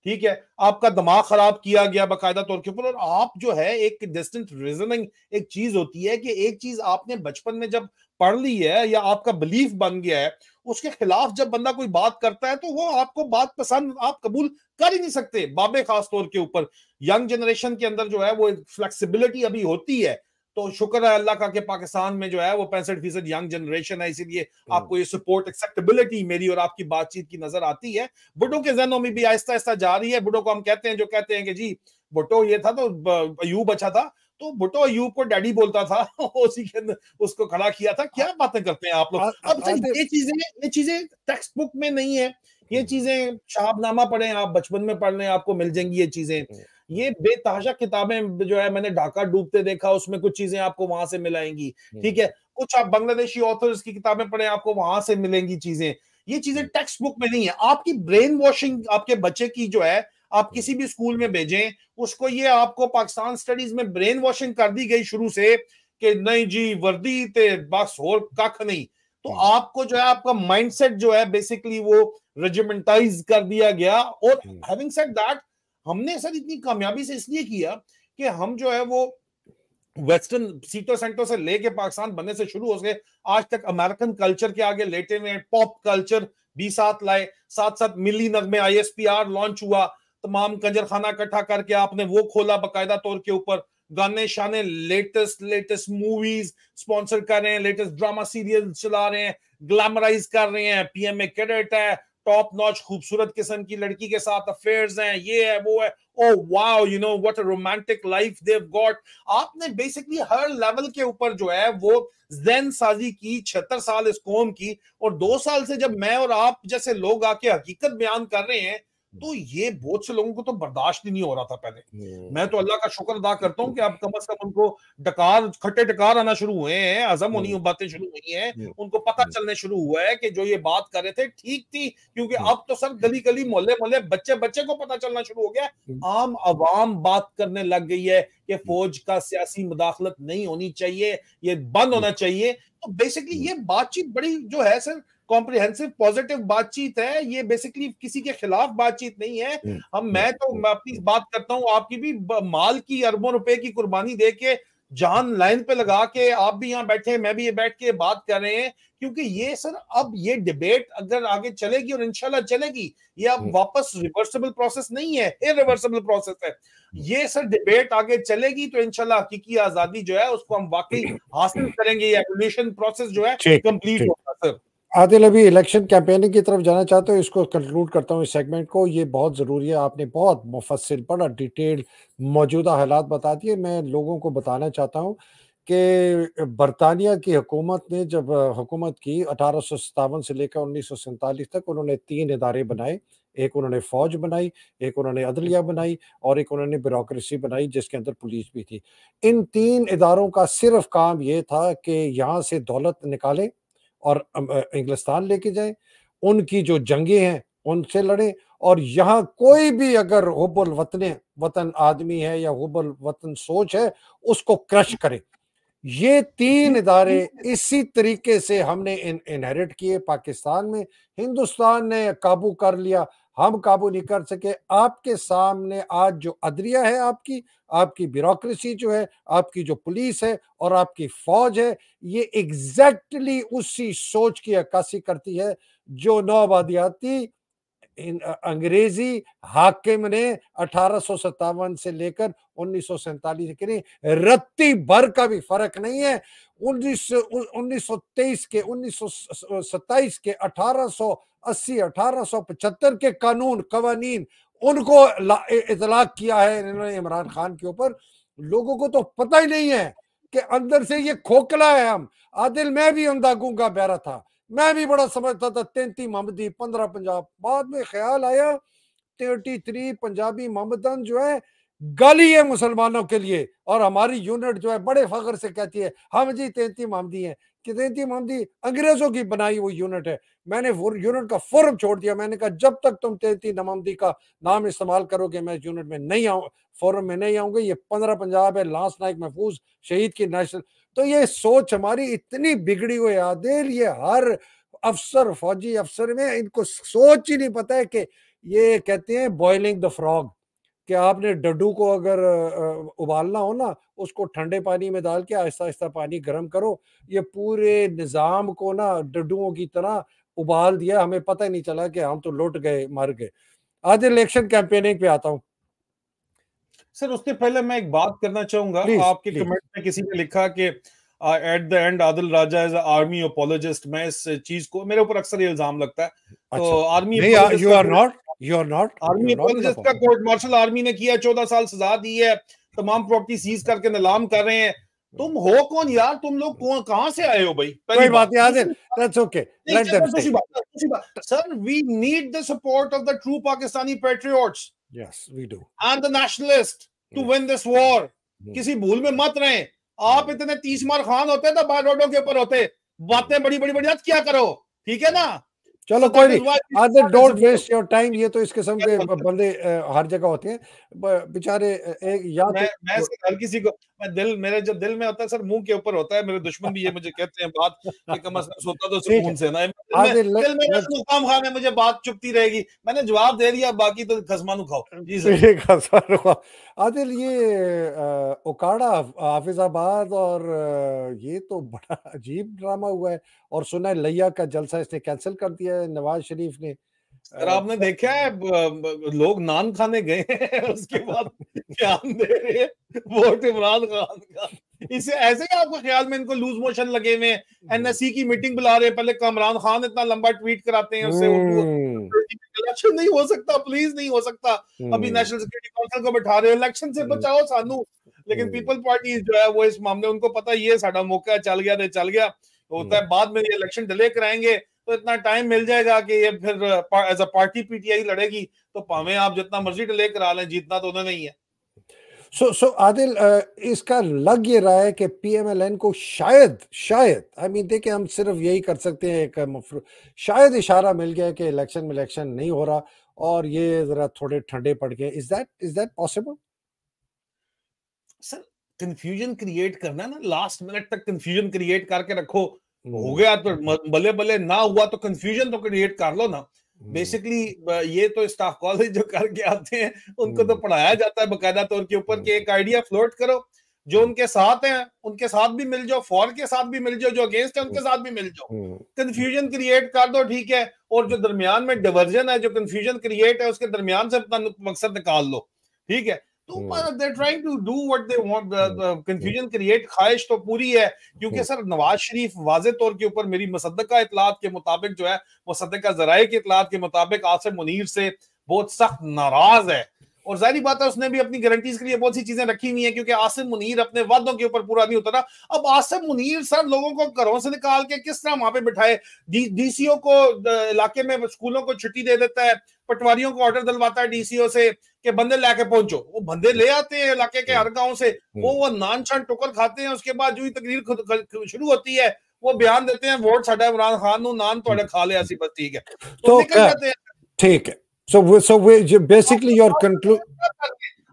ठीक है आपका दिमाग खराब किया गया बाकायदा तौर के ऊपर और आप जो है एक डिस्टेंट रीजनिंग एक चीज होती है कि एक चीज आपने बचपन में जब पढ़ ली है या आपका बिलीफ बन गया है उसके खिलाफ जब बंदा कोई बात करता है तो वो आपको बात पसंद आप कबूल कर ही नहीं सकते बाबे खास तौर के ऊपर यंग जनरेशन के अंदर जो है वो फ्लेक्सिबिलिटी अभी होती है तो शुक्र है अल्लाह का कि पाकिस्तान में जो है वो पैंसठ फीसद यंग जनरेशन है इसीलिए हम्म। आपको ये सपोर्ट एक्सेप्टेबिलिटी मेरी और आपकी बातचीत की नजर आती है बुटो के जहनों में भी आहिस्ता आहिस्ता जा रही है बुटो को हम कहते हैं जो कहते हैं कि जी बुटो ये था तो अयूब अच्छा था तो भुटो अयूब को डैडी बोलता था उसी के अंदर उसको खड़ा किया था क्या हाँ। बातें करते हैं आप लोग हाँ, हाँ, अब ये चीजें ये चीजें टेक्स्ट बुक में नहीं है ये हम्म। चीजें शाहबनामा पढ़े आप बचपन में पढ़ लें आपको मिल जाएंगी ये चीजें हम्म। ये बेताशा किताबें जो है मैंने ढाका डूबते देखा उसमें कुछ चीजें आपको वहां से मिलाएंगी हम्म। ठीक है कुछ आप बांग्लादेशी ऑथर्स की किताबें पढ़े आपको वहां से मिलेंगी चीजें ये चीजें टेक्स्ट बुक में नहीं है आपकी ब्रेन वॉशिंग आपके बच्चे की जो है आप किसी भी स्कूल में भेजें उसको ये आपको पाकिस्तान स्टडीज में ब्रेन वॉशिंग कर दी गई शुरू से कि नहीं जी वर्दी ते बस और कख नहीं तो हम्म। आपको जो है आपका माइंडसेट जो है बेसिकली वो रेजिमेंटाइज कर दिया गया और हैविंग सेड दैट हमने सर इतनी कामयाबी से इसलिए किया कि हम जो है वो वेस्टर्न सीटो सेंटो से लेके पाकिस्तान बनने से शुरू हो गए आज तक अमेरिकन कल्चर के आगे लेटे हुए पॉप कल्चर भी साथ लाए साथ साथ मिली नगमे आई लॉन्च हुआ तमाम कंजर खाना इकट्ठा करके आपने वो खोला बाकायदा तौर के ऊपर गाने शाने लेटेस्ट लेटेस्ट मूवीज स्पॉन्सर कर रहे हैं लेटेस्ट ड्रामा सीरियल चला रहे हैं ग्लैमराइज कर रहे हैं पीएमए कैडेट है टॉप नॉच खूबसूरत किस्म की लड़की के साथ अफेयर्स हैं ये है वो है oh wow you know what a romantic life they've got आपने बेसिकली हर लेवल के ऊपर जो है वो जैन साजी की छिहत्तर साल इस कौम की और दो साल से जब मैं और आप जैसे लोग आके हकीकत बयान कर रहे हैं हम्म। तो ये बहुत से लोगों को तो बर्दाश्त ही नहीं हो रहा था पहले मैं तो अल्लाह का शुक्र अदा करता हूँ कि अब कम से कम उनको डकार खट्टे डकार आना शुरू हुए हैं हजम होनी हम्म। बातें शुरू हुई हैं हम्म। उनको पता चलने शुरू हुआ है कि जो ये बात कर रहे थे ठीक थी क्योंकि अब तो सर गली गली मोहल्ले मोहल्ले बच्चे बच्चे को पता चलना शुरू हो गया आम आवाम बात करने लग गई है कि फौज का सियासी मुदाखलत नहीं होनी चाहिए ये बंद होना चाहिए तो बेसिकली ये बातचीत बड़ी जो है सर कॉम्प्रिहेंसिव पॉजिटिव बातचीत है ये बेसिकली किसी के खिलाफ बातचीत नहीं है हम्म, हम मैं हम्म, तो हम्म। मैं अपनी बात करता हूँ आपकी भी माल की अरबों रुपए की कुर्बानी दे के जान लाइन पे लगा के आप भी यहाँ बैठे मैं भी ये बैठ के बात कर रहे हैं क्योंकि ये सर अब ये डिबेट अगर आगे चलेगी और इनशाला चलेगी ये अब वापस रिवर्सिबल प्रोसेस नहीं है इरिवर्सिबल प्रोसेस है ये सर डिबेट आगे चलेगी तो इनशाला हकी आजादी जो है उसको हम वाकई हासिल करेंगे एवोल्यूशन प्रोसेस जो है कंप्लीट होगा सर आदिल अभी इलेक्शन कैंपेनिंग की तरफ जाना चाहते हो इसको कंक्लूड करता हूँ इस सेगमेंट को ये बहुत ज़रूरी है आपने बहुत मुफसिल बड़ा डिटेल मौजूदा हालात बता दिए मैं लोगों को बताना चाहता हूँ कि बरतानिया की हुकूमत ने जब हुकूमत की अठारह से लेकर उन्नीस तक उन्होंने तीन इदारे बनाए एक उन्होंने फौज बनाई एक उन्होंने अदलिया बनाई और एक उन्होंने ब्यूरोसी बनाई जिसके अंदर पुलिस भी थी इन तीन इदारों का सिर्फ काम ये था कि यहाँ से दौलत निकालें और इंग्लिस्तान लेके जाए उनकी जो जंगे हैं उनसे लड़े और यहाँ कोई भी अगर हुबुल वतन वतन आदमी है या हुबुल वतन सोच है उसको क्रश करें ये तीन इदारे इसी तरीके से हमने इन इनहेरिट किए पाकिस्तान में हिंदुस्तान ने काबू कर लिया हम काबू नहीं कर सके आपके सामने आज जो अदरिया है आपकी आपकी ब्यूरोक्रेसी जो है आपकी जो पुलिस है और आपकी फौज है ये एग्जैक्टली उसी सोच की अक्कासी करती है जो नौबादियाती इन अंग्रेजी हाकिम ने अठारह से लेकर उन्नीस सौ सैतालीस रत्ती भर का भी फर्क नहीं है उन्नीस के उन्नीस के 1880 1875 के कानून कवानीन उनको इतलाक किया है इन्होंने इमरान खान के ऊपर लोगों को तो पता ही नहीं है कि अंदर से ये खोखला है हम आदिल मैं भी अंदागूंगा बहरा था मैं भी बड़ा समझता था तैंती मोहम्मदी पंद्रह पंजाब बाद में ख्याल आया थर्टी थ्री पंजाबी मोहम्मदन जो है गाली है मुसलमानों के लिए और हमारी यूनिट जो है बड़े फख्र से कहती है हम जी तैंती मामदी हैं कि तैंती मोहम्मदी अंग्रेजों की बनाई हुई यूनिट है मैंने वो यूनिट का फॉर्म छोड़ दिया मैंने कहा जब तक तुम तैंती मोहम्मदी का नाम इस्तेमाल करोगे मैं यूनिट में नहीं आऊ फॉरम में नहीं आऊंगे ये पंद्रह पंजाब है लास्ट नाइक महफूज शहीद की नेशनल तो ये सोच हमारी इतनी बिगड़ी हुई आदिल ये हर अफसर फौजी अफसर में इनको सोच ही नहीं पता है कि ये कहते हैं बॉइलिंग द फ्रॉग कि आपने डड्डू को अगर उबालना हो ना उसको ठंडे पानी में डाल के आहिस्ता आहिस्ता पानी गर्म करो ये पूरे निज़ाम को ना डड्डुओं की तरह उबाल दिया हमें पता ही नहीं चला कि हम तो लुट गए मर गए आज इलेक्शन कैंपेनिंग पे आता हूँ सर उसके पहले मैं एक बात करना चाहूंगा please, आपके कमेंट में किसी ने लिखा कि at the end Adil Raja is army apologist मैं इस चीज को मेरे ऊपर अक्सर इल्जाम लगता है तो अच्छा, तो army you are not you are not army apologist का कोर्ट मार्शल आर्मी ने किया चौदह साल सजा दी है तमाम प्रॉपर्टी सीज करके नीलाम कर रहे हैं तुम हो कौन यार तुम लोग कौन कहां से आए हो भाई कोई बात नहीं Adil that's okay let them sir we need the support of the true Pakistani patriots yes we do i'm the nationalist to win this war किसी भूल में मत रहे आप इतने तीस मार खान होते तो बारडों के ऊपर होते बातें बड़ी बड़ी बड़ी क्या करो ठीक है ना चलो so कोई नहीं आदर डोंट वेस्ट योर टाइम ये तो इस किस्म के बंदे हर जगह होते हैं बेचारे एक याद तो मैं, मैं से हर किसी को मैं दिल मेरे जो दिल में होता है सर मुंह के ऊपर होता है मेरे दुश्मन भी ये मुझे कहते हैं बात कि कम से सोता तो सुकून से ना दिल में तो मुकाम खान है मुझे बात चुपती रहेगी मैंने जवाब दे दिया बाकी तो खसमानु खाओ जी सर आदिल ये ओकाड़ा हाफिजाबाद और ये तो बड़ा अजीब ड्रामा हुआ है और सुना है लैया का जलसा इसने कैंसिल कर दिया नवाज शरीफ ने सर आपने देखा है लोग नान खाने गए हैं उसके बाद ध्यान दे रहे हैं वोट इमरान खान का इसे ऐसे ही आपको ख्याल में इनको लूज मोशन लगे हुए हैं एनएससी की मीटिंग बुला रहे हैं पहले कमरान खान इतना लंबा ट्वीट कराते हैं उससे इलेक्शन हम्म। नहीं हो सकता प्लीज नहीं हो सकता अभी नेशनल सिक्योरिटी काउंसिल को बैठा रहे हो इलेक्शन से हम्म। बचाओ सानू लेकिन पीपल हम्म। पार्टी जो है वो इस मामले उनको पता ही है साडा मौका चल गया तो चल गया होता है बाद में इलेक्शन डिले कराएंगे तो इतना टाइम मिल जाएगा कि ये फिर एज अ पार्टी पीटीआई लड़ेगी तो भावे आप जितना मर्जी डिले करा लें जीतना तो उन्होंने ही है सो so, सो so, आदिल इसका लग ये रहा है कि पीएमएलएन को शायद शायद आई मीन देखिए हम सिर्फ यही कर सकते हैं एक शायद इशारा मिल गया कि इलेक्शन में इलेक्शन नहीं हो रहा और ये जरा थोड़े ठंडे पड़ गए is that is that possible sir confusion create करना ना लास्ट मिनट तक कंफ्यूजन क्रिएट करके रखो हो हम्म। गया तो भले बल्ले ना हुआ तो कंफ्यूजन तो क्रिएट कर लो ना हम्म। बेसिकली ये तो स्टाफ कॉलेज जो करके आते हैं उनको तो हम्म। पढ़ाया जाता है बकायदा तौर तो के ऊपर कि एक आइडिया फ्लोट करो जो उनके साथ हैं उनके साथ भी मिल जाओ फॉर के साथ भी मिल जाओ जो अगेंस्ट है उनके साथ भी मिल जाओ कंफ्यूजन क्रिएट कर दो ठीक है और जो दरमियान में डिवर्जन है जो कंफ्यूजन क्रिएट है उसके दरमियान से अपना मकसद निकाल लो ठीक है तो trying to do what they want confusion create ख्वाहिश तो पूरी है क्योंकि hmm. सर नवाज शरीफ वाजे तौर के ऊपर मेरी मुसदका इतलात के मुताबिक जो है मुसदका जराए की इतलात के मुताबिक आसिफ मुनीर से बहुत सख्त नाराज है और जाहिर बात है उसने भी अपनी गारंटीज के लिए बहुत सी चीजें रखी हुई है क्योंकि आसिफ मुनीर अपने वादों के ऊपर पूरा नहीं उतरा अब आसिफ मुनीर सर लोगों को घरों से निकाल के किस तरह वहां पे बिठाए डीसीओ को इलाके में स्कूलों को छुट्टी दे देता है पटवारियों को ऑर्डर दिलवाता है डीसीओ से के बंदे लेके पहुंचो वो बंदे ले आते हैं इलाके के हर गांव से हम्म। वो वो नान शान टोकर खाते हैं उसके बाद जो ही तकरीर शुरू होती है वो बयान देते हैं वोट साढ़ा इमरान खान नान थोड़े खा लिया बस ठीक है तो, तो निकल ठीक है so so basically your conclude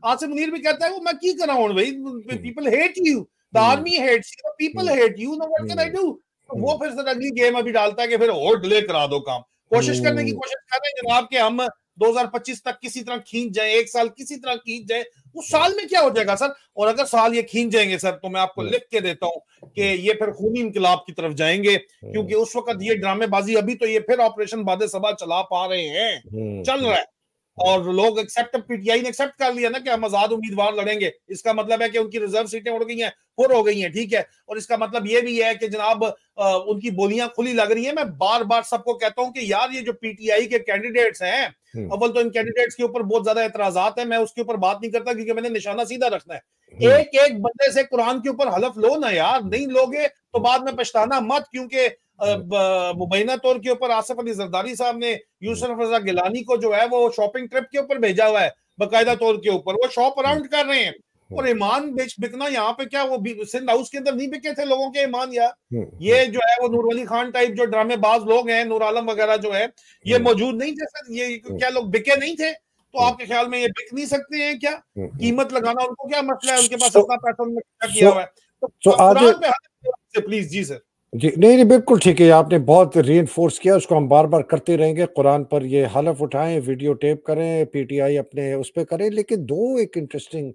Asim Munir भी कहता है वो मैं की कराऊं भाई people hate you the army hates you people hate you know what can I do वो हम्म। फिर सर अगली गेम अभी डालता है कि फिर और डिले करा दो काम कोशिश करने की हम्म। कोशिश कर रहे हैं जनाब कि हम 2025 तक किसी तरह खींच जाए एक साल किसी तरह खींच जाए वो साल में क्या हो जाएगा सर और अगर साल ये खींच जाएंगे सर तो मैं आपको हाँ। लिख के देता हूँ कि ये फिर खूनी इनकलाब की तरफ जाएंगे हाँ। क्योंकि उस वक्त ये ड्रामेबाजी अभी तो ये फिर ऑपरेशन बाद सभा चला पा रहे हैं हाँ। चल रहा है और लोग एक्सेप्ट पीटीआई ने एक्सेप्ट कर लिया ना कि हम आजाद उम्मीदवार लड़ेंगे इसका मतलब है कि उनकी रिजर्व सीटें उड़ गई हैं फोर हो गई हैं ठीक है और इसका मतलब ये भी है कि जनाब उनकी बोलियां खुली लग रही हैं मैं बार बार सबको कहता हूं कि यार ये जो पीटीआई के कैंडिडेट्स हैं हम्म। अव्वल तो इन कैंडिडेट्स के ऊपर बहुत ज्यादा एतराजात है मैं उसके ऊपर बात नहीं करता क्योंकि मैंने निशाना सीधा रखना है हम्म। एक एक बंदे से कुरान के ऊपर हलफ लो ना यार नहीं लोगे तो हम्म। बाद में पछताना मत क्योंकि हम्म। मुबैना तौर के ऊपर आसफ अली जरदारी साहब ने यूसुफ हम्म। रजा गिलानी को जो है वो शॉपिंग ट्रिप के ऊपर भेजा हुआ है बाकायदा तौर हम्म। के ऊपर वो शॉप अराउंड कर रहे हैं और ईमान बेच बिकना यहाँ पे क्या वो सिंध हाउस के अंदर नहीं बिके थे लोगों के ईमान यार ये जो है वो नूर अली खान टाइप जो ड्रामेबाज लोग हैं नूर आलम वगैरह जो है ये मौजूद नहीं थे सर ये क्या लोग बिके नहीं थे तो आपके ख्याल में ये बिक नहीं सकते हैं क्या कीमत लगाना उनको क्या मसला है उनके पास इतना पैसा उन्होंने किया हुआ है तो प्लीज जी सर जी नहीं नहीं बिल्कुल ठीक है आपने बहुत री किया उसको हम बार बार करते रहेंगे कुरान पर ये हलफ उठाएं वीडियो टेप करें पीटीआई अपने उस पर करें लेकिन दो एक इंटरेस्टिंग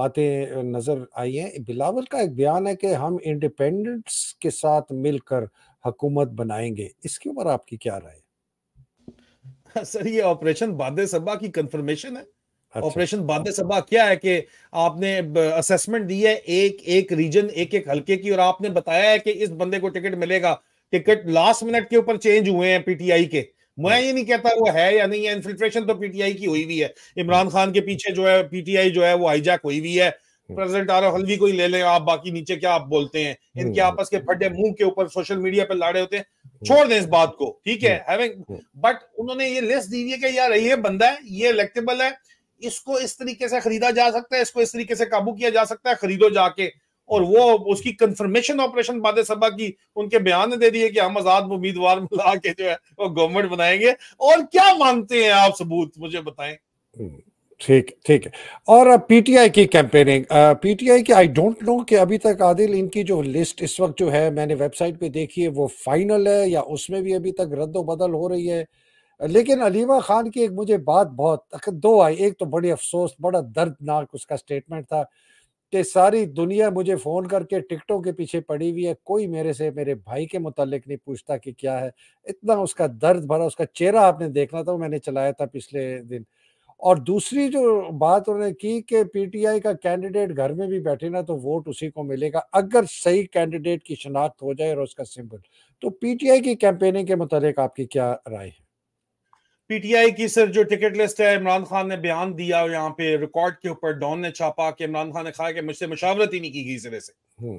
बातें नज़र आई हैं बिलावल का एक बयान है कि हम इंडिपेंडेंट्स के साथ मिलकर हुकूमत बनाएंगे इसके ऊपर आपकी क्या राय सर ये ऑपरेशन बाद सभा की कंफर्मेशन है अच्छा। ऑपरेशन अच्छा। सभा क्या है कि आपने असेसमेंट दी है एक एक रीजन एक एक हलके की और आपने बताया है कि इस बंदे को टिकट मिलेगा टिकट लास्ट मिनट के ऊपर चेंज हुए हैं पीटीआई के मैं हाँ। ये नहीं कहता वो है या नहीं है इन्फिल्ट्रेशन तो पीटीआई की हुई हुई है इमरान खान के पीछे जो है पीटीआई जो है वो हाईजैक हुई हुई है प्रेसिडेंट आर हलवी को ही ले लें आप बाकी नीचे क्या आप बोलते हैं इनके हाँ। आपस के फटे मुंह के ऊपर सोशल मीडिया पर लाड़े होते हैं हाँ। छोड़ दें इस बात को ठीक है बट उन्होंने ये लिस्ट दी हुई है कि यार ये बंदा है ये इलेक्टेबल है इसको इस तरीके से खरीदा जा सकता है इसको इस तरीके से काबू किया जा सकता है खरीदो जाके और वो उसकी कंफर्मेशन ऑपरेशन बाद सभा की उनके बयान ने दे दिए कि हम आजाद उम्मीदवार मिला के जो है वो गवर्नमेंट बनाएंगे और क्या मांगते हैं आप सबूत मुझे बताएं हम्म, ठीक ठीक है और पीटीआई की कैंपेनिंग पीटीआई की आई डोंट नो कि अभी तक आदिल इनकी जो लिस्ट इस वक्त जो है मैंने वेबसाइट पे देखी है वो फाइनल है या उसमें भी अभी तक रद्द बदल हो रही है लेकिन अलीमा खान की एक मुझे बात बहुत दो आई एक तो बड़ी अफसोस बड़ा दर्दनाक उसका स्टेटमेंट था कि सारी दुनिया मुझे फ़ोन करके टिकटों के पीछे पड़ी हुई है कोई मेरे से मेरे भाई के मुतालिक नहीं पूछता कि क्या है इतना उसका दर्द भरा उसका चेहरा आपने देखना था वो मैंने चलाया था पिछले दिन और दूसरी जो बात उन्होंने की कि पीटीआई का कैंडिडेट घर में भी बैठे ना तो वोट उसी को मिलेगा अगर सही कैंडिडेट की शनाख्त हो जाए और उसका सिंबल तो पीटीआई की कैंपेनिंग के मुतालिक आपकी क्या राय है पीटीआई की सर जो टिकट लिस्ट है इमरान खान ने बयान दिया यहाँ पे रिकॉर्ड के ऊपर डॉन ने छापा कि इमरान खान ने कहा कि मुझसे मुशावरत ही नहीं की गई सिरे से हम्म।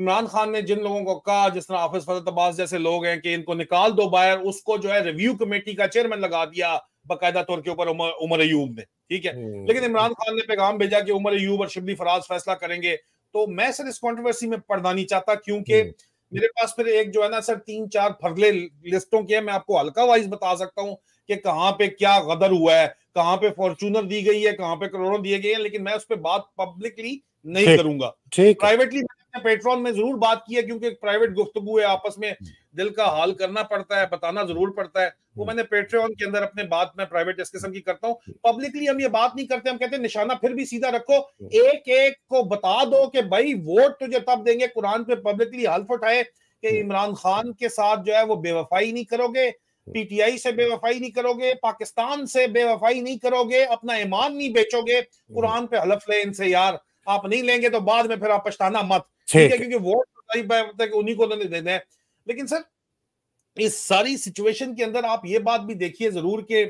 इमरान खान ने जिन लोगों को कहा जिस तरह आफिस फजल अब्बास जैसे लोग हैं कि इनको निकाल दो बाहर उसको जो है रिव्यू कमेटी का चेयरमैन लगा दिया बाकायदा तौर के ऊपर उमर, उमर अयूब ने ठीक है हम्म। लेकिन इमरान खान ने पैगाम भेजा कि उमर अयूब और शिबली फराज फैसला करेंगे तो मैं सर इस कॉन्ट्रोवर्सी में पढ़ना नहीं चाहता क्योंकि हम्म। मेरे पास फिर एक जो है ना सर तीन चार फरले लिस्टों के हैं मैं आपको हल्का वाइज बता सकता हूँ कि कहाँ पे क्या गदर हुआ है कहाँ पे फॉर्चूनर दी गई है कहाँ पे करोड़ों दिए गए हैं लेकिन मैं उस पर बात पब्लिकली नहीं करूंगा प्राइवेटली पेट्रॉन में जरूर बात की है क्योंकि प्राइवेट गुफ्तगु है आपस में हम्म। दिल का हाल करना पड़ता है बताना जरूर पड़ता है वो हम्म। मैंने पेट्रॉन के अंदर अपने बात में प्राइवेट इस किस्म की करता हूँ पब्लिकली हम ये बात नहीं करते हम कहते हैं निशाना फिर भी सीधा रखो एक एक को बता दो कि भाई वोट तुझे तब देंगे कुरान पे पब्लिकली हल्फ उठाए कि हम्म। इमरान खान के साथ जो है वो बेवफाई नहीं करोगे हम्म। पीटीआई से बेवफाई नहीं करोगे पाकिस्तान से बेवफाई नहीं करोगे अपना ईमान नहीं बेचोगे हम्म। कुरान पे हलफ ले इनसे यार आप नहीं लेंगे तो बाद में फिर आप पछताना मत ठीक है क्योंकि वोट तो उन्हीं को तो नहीं देना है लेकिन सर इस सारी सिचुएशन के अंदर आप ये बात भी देखिए जरूर के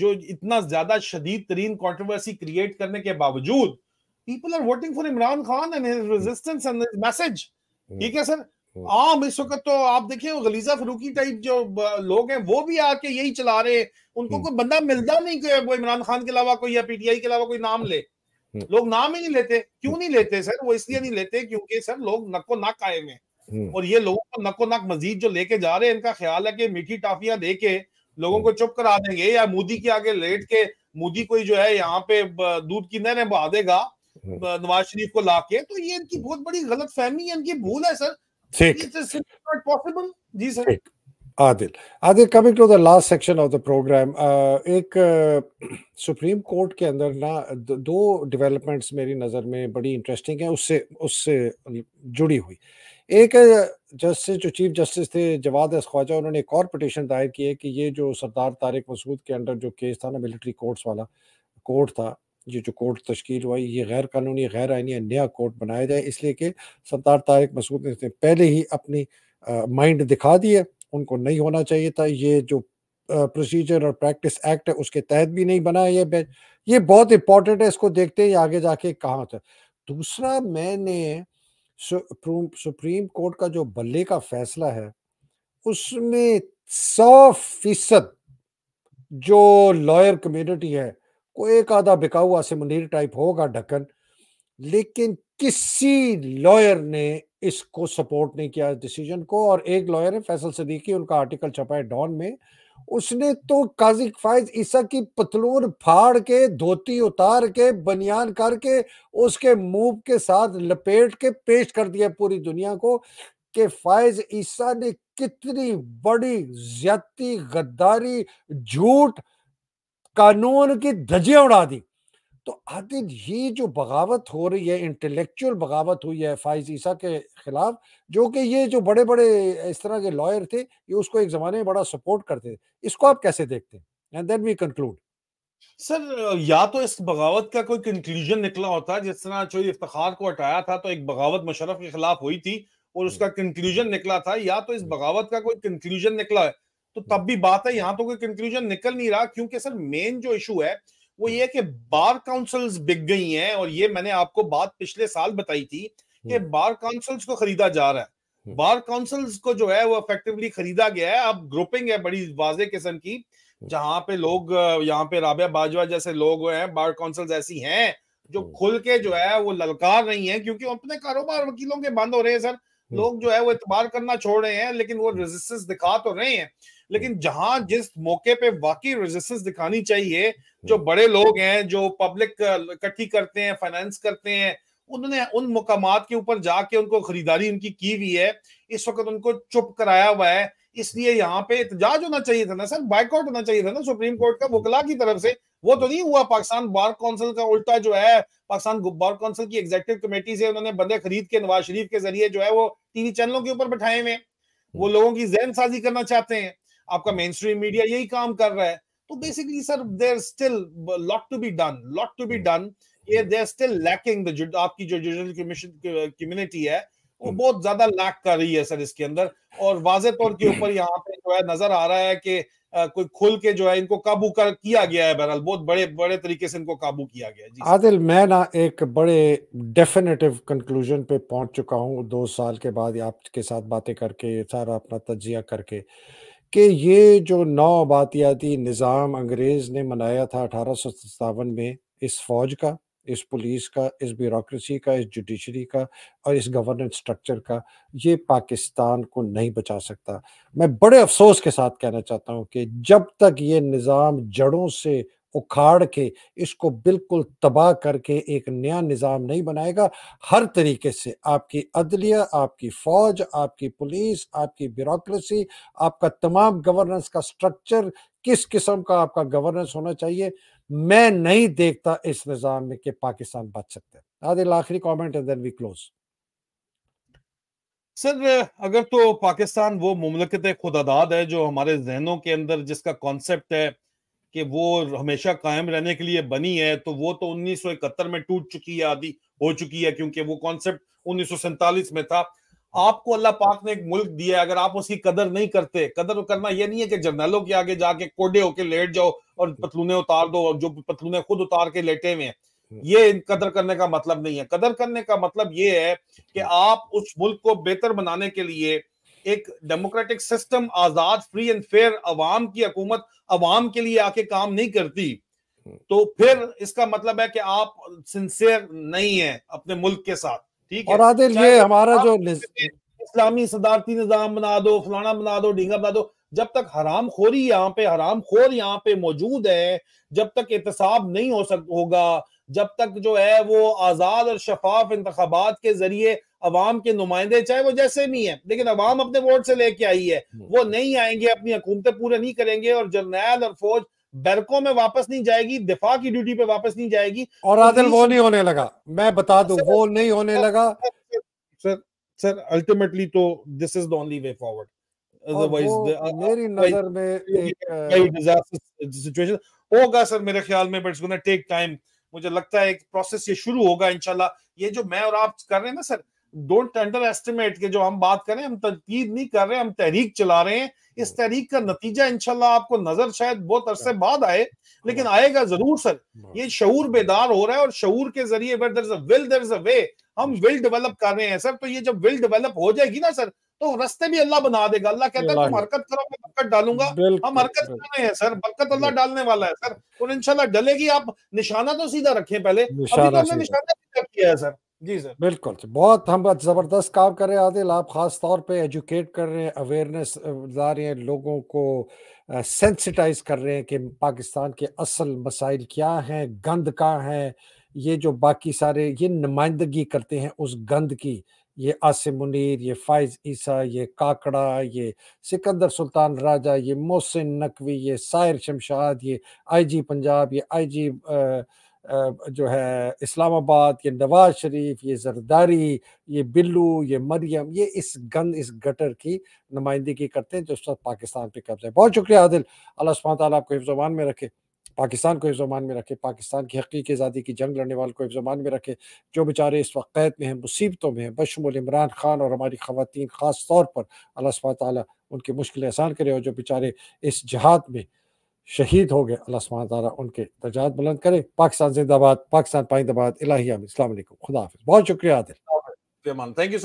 जो इतना ज्यादा शदीद तरीन कॉन्ट्रोवर्सी क्रिएट करने के बावजूद people are voting for Imran Khan and his resistance and message ठीक है सर आम इस वक्त तो आप देखें गलीजा फरूकी टाइप जो लोग हैं वो भी आके यही चला रहे हैं उनको हम्म। कोई बंदा मिलता नहीं कि वो इमरान खान के अलावा कोई या पीटीआई के अलावा कोई नाम ले हम्म। लोग नाम ही नहीं लेते क्यों हम्म। नहीं लेते सर वो इसलिए नहीं लेते क्योंकि सर लोग नको नक आए हुए और ये लोगों को नको नक मजीद जो लेके जा रहे हैं इनका ख्याल है कि मीठी टाफियां दे के लोगों को चुप करा देंगे या मोदी के आगे लेट के मोदी कोई जो है यहाँ पे दूध की नहरें बहा देगा नवाज शरीफ को ला के तो ये इनकी बहुत बड़ी गलत फहमी है इनकी भूल है sir Thick. Is this quite possible? These are. Adil. Adil, coming to the last section of the program, uh, एक सुप्रीम uh, कोर्ट के अंदर ना दो डेवलपमेंट्स मेरी नज़र में बड़ी इंटरेस्टिंग है उससे उससे जुड़ी हुई एक जस्टिस uh, जो चीफ जस्टिस थे जवाद एस ख्वाजा उन्होंने एक और पटिशन दायर की है कि ये जो सरदार तारिक मसूद के अंडर जो केस था ना मिलिट्री कोर्ट्स वाला कोर्ट था ये जो कोर्ट तश्कील हुआ ये गैर कानूनी गैर आइनी नया कोर्ट बनाया जाए इसलिए कि सरदार तारक मसूद ने पहले ही अपनी माइंड दिखा दी है उनको नहीं होना चाहिए था ये जो प्रोसीजर और प्रैक्टिस एक्ट है उसके तहत भी नहीं बना है ये बेंच ये बहुत इंपॉर्टेंट है इसको देखते हैं आगे जाके कहाँ था दूसरा मैंने सुप्रीम कोर्ट का जो बल्ले का फैसला है उसमें सौ फीसद जो लॉयर कम्युनिटी है कोई एक आधा बिका हुआ से मुनीर टाइप होगा ढक्कन लेकिन किसी लॉयर ने इसको सपोर्ट नहीं किया डिसीजन को और एक लॉयर है फैसल सदीकी उनका आर्टिकल छपा है डॉन में उसने तो काजी फायज ईसा की पतलून फाड़ के धोती उतार के बनियान करके उसके मुंह के साथ लपेट के पेश कर दिया पूरी दुनिया को कि फायज ईसा ने कितनी बड़ी ज्यादती गद्दारी झूठ कानून की धजियां उड़ा दी तो आदिल ये जो बगावत हो रही है इंटेलेक्चुअल बगावत हुई है फाइज ईसा के खिलाफ जो कि ये जो बड़े बड़े इस तरह के लॉयर थे ये उसको एक जमाने में बड़ा सपोर्ट करते थे इसको आप कैसे देखते हैं and then we conclude sir या तो इस बगावत का कोई कंक्लूजन निकला होता जिस तरह जो इफ्तार को हटाया था तो एक बगावत मुशरफ के खिलाफ हुई थी और उसका कंक्लूजन हम्म। निकला था या तो इस हम्म। बगावत का कोई कंक्लूजन निकला है तो तब भी बात है यहाँ तो कोई कंक्लूजन निकल नहीं रहा क्योंकि सर मेन जो इशू है वो ये कि बार काउंसिल्स बिक गई हैं और ये मैंने आपको बात पिछले साल बताई थी कि बार हम्म। काउंसिल्स को खरीदा जा रहा है बार हम्म। काउंसिल्स को जो है वो इफेक्टिवली खरीदा गया है अब ग्रुपिंग है बड़ी वाजे किस्म की हम्म। जहां पे लोग यहाँ पे राबिया बाजवा जैसे लोग हैं बार काउंसिल्स ऐसी हैं जो खुल के जो है वो ललकार रही हैं क्योंकि अपने कारोबार वकीलों के बंद हो रहे हैं सर लोग जो है वो इतबार करना छोड़ रहे हैं लेकिन वो रेजिस्टेंस दिखा तो रहे हैं लेकिन हम्म। जहां जिस मौके पे वाकई रेजिस्टेंस दिखानी चाहिए जो हम्म। बड़े लोग हैं जो पब्लिक इकट्ठी करते हैं फाइनेंस करते हैं उन्होंने उन मुकाम के ऊपर जाके उनको खरीदारी उनकी की हुई है इस वक्त उनको चुप कराया हुआ है इसलिए यहाँ पे एहतजाज होना चाहिए था ना सर बाइकआउट होना चाहिए था ना सुप्रीम कोर्ट का वकला की तरफ से वो तो नहीं हुआ पाकिस्तान बार काउंसिल का उल्टा जो है पाकिस्तान बार काउंसिल की एग्जेक्टिव कमेटी से उन्होंने बंदे खरीद के नवाज शरीफ के जरिए जो है वो टीवी चैनलों के ऊपर बैठाए हुए वो हम्म। लोगों की जहन साजी करना चाहते हैं आपका मेन स्ट्रीम मीडिया यही काम कर रहा है तो basically sir there still lot to be done lot to be done ये देर स्टिल लैकिंग आपकी जो जुडिशल कम्युनिटी है वो hmm. बहुत ज्यादा लैक कर रही है सर इसके अंदर और वाजे तौर के ऊपर hmm. यहाँ पे जो है नजर आ रहा है कि कोई खुल के जो है इनको काबू कर किया गया है बहरहाल बहुत बड़े बड़े तरीके से इनको काबू किया गया है आदिल मैं ना एक बड़े डेफिनेटिव कंक्लूजन पे पहुंच चुका हूँ दो साल के बाद आपके साथ बातें करके सारा अपना तजिया करके कि ये जो नौ बातियाती निज़ाम अंग्रेज़ ने मनाया था अठारह सौ सत्तावन में इस फौज का इस पुलिस का इस ब्यूरोसी का इस जुडिशरी का और इस गवर्नेंस स्ट्रक्चर का ये पाकिस्तान को नहीं बचा सकता मैं बड़े अफसोस के साथ कहना चाहता हूँ कि जब तक ये निज़ाम जड़ों से उखाड़ के इसको बिल्कुल तबाह करके एक नया निज़ाम नहीं बनाएगा हर तरीके से आपकी अदलिया आपकी फ़ौज आपकी पुलिस आपकी ब्यूरोसी आपका तमाम गवर्नेंस का स्ट्रक्चर किस किस्म का आपका गवर्नेंस होना चाहिए मैं नहीं देखता इस निज़ाम में कि पाकिस्तान बच सकते हैं आदिल आखिरी comment and then we close sir अगर तो पाकिस्तान वो ममलकत खुदादाद है जो हमारे जहनों के अंदर जिसका कॉन्सेप्ट है कि वो हमेशा कायम रहने के लिए बनी है तो वो तो 1971 में टूट चुकी है आदि हो चुकी है क्योंकि वो कॉन्सेप्ट उन्नीस में था आपको अल्लाह पाक ने एक मुल्क दिया है अगर आप उसकी कदर नहीं करते कदर करना ये नहीं है कि जर्नलों के आगे जाके कोडे होके लेट जाओ और हम्म। पतलूने उतार दो और जो पतलूने खुद उतार के लेटे हुए हैं हम्म। ये कदर करने का मतलब नहीं है कदर करने का मतलब ये है कि हम्म। आप उस मुल्क को बेहतर बनाने के लिए एक डेमोक्रेटिक सिस्टम आजाद फ्री एंड फेयर अवाम की हकूमत अवाम के लिए आके काम नहीं करती तो फिर इसका मतलब है कि आप सिंसियर नहीं है अपने मुल्क के साथ ठीक है और ये हमारा जो इस्लामी सदारती निज़ाम बना दो फलाना बना दो ढींगा बना दो जब तक हराम खोरी यहाँ पे हराम खोर यहाँ पे मौजूद है जब तक एहतसाब नहीं हो सक होगा जब तक जो है वो आज़ाद और शफाफ इंतबात के जरिए अवाम के नुमाइंदे चाहे वो जैसे भी हैं लेकिन अवाम अपने वोट से लेके आई है वो हम्म। नहीं आएंगे अपनी हुकूमतें पूरे नहीं करेंगे और जर्नैल और फौज बैरकों में वापस नहीं जाएगी दिफा की ड्यूटी पे वापस नहीं जाएगी और तो आदल वो नहीं होने लगा मैं बता दू वो नहीं होने लगा सर सर अल्टीमेटली तो this is the only way forward मेरी uh, नजर में uh, होगा सर मेरे ख्याल में मुझे लगता है एक प्रोसेस ये शुरू होगा इनशाला ये जो मैं और आप कर रहे हैं ना सर डोंट अंडर एस्टिमेट के जो हम बात करें हम तनकीद नहीं कर रहे हम तहरीक चला रहे हैं इस तहरीक का नतीजा इनशाला आपको नजर शायद बहुत अरसे बाद आए लेकिन आएगा जरूर सर ये शूर बेदार हो रहा है और शूर के जरिए विल इज अ वे हम विल डेवलप कर रहे हैं सर तो ये जब विल डेवलप हो जाएगी ना सर तो रस्ते भी अल्लाह बना देगा अल्लाह कहता है तुम हरकत करो मैं बरकत डालूंगा हम हरकत कर रहे हैं सर बरकत अल्लाह डालने वाला है सर और इनशाला डलेगी आप निशाना तो सीधा रखें पहले अभी तो हमने निशाना सीधा किया है सर जी सर बिल्कुल बहुत हम ज़बरदस्त काम कर रहे हैं आदिल आप ख़ास तौर पे एजुकेट कर रहे हैं अवेयरनेस ला रहे हैं लोगों को सेंसिटाइज कर रहे हैं कि पाकिस्तान के असल मसाइल क्या हैं गंद का हैं ये जो बाकी सारे ये नुमाइंदगी करते हैं उस गंद की ये आसिम मुनीर ये फ़ाइज़ ईसा ये काकड़ा ये सिकंदर सुल्तान राजा ये मोहसिन नकवी ये सायर शमशाद ये आईजी पंजाब ये आईजी जी जो है इस्लामाबाद ये नवाज शरीफ ये जरदारी ये बिल्लू ये मरियम ये इस गंद इस गटर की नुमाइंदगी करते हैं जो उस वक्त पाकिस्तान पे कब्जा है बहुत शुक्रिया आदिल अल्लाह सुबह ताली आपको हिफ्जमान में रखे पाकिस्तान को हिफ्जमान में रखे पाकिस्तान की हकीक आज़ादी की जंग लड़ने वालों को हिफ्जमान में रखे जो बेचारे इस वक्त कैद में हैं मुसीबतों में हैं बशमुल इमरान खान और हमारी खातन ख़ास तौर पर अल्लाह सुबह ताली उनकी मुश्किलें आसान करे और जो बेचारे इस जहाद में शहीद हो गए अल्लाह तारा उनके दर्जात बुलंद करे पाकिस्तान जिंदाबाद पाकिस्तान पाइंदाबाद इलाही आमिर खुदा बहुत शुक्रिया आदिल थैंक यू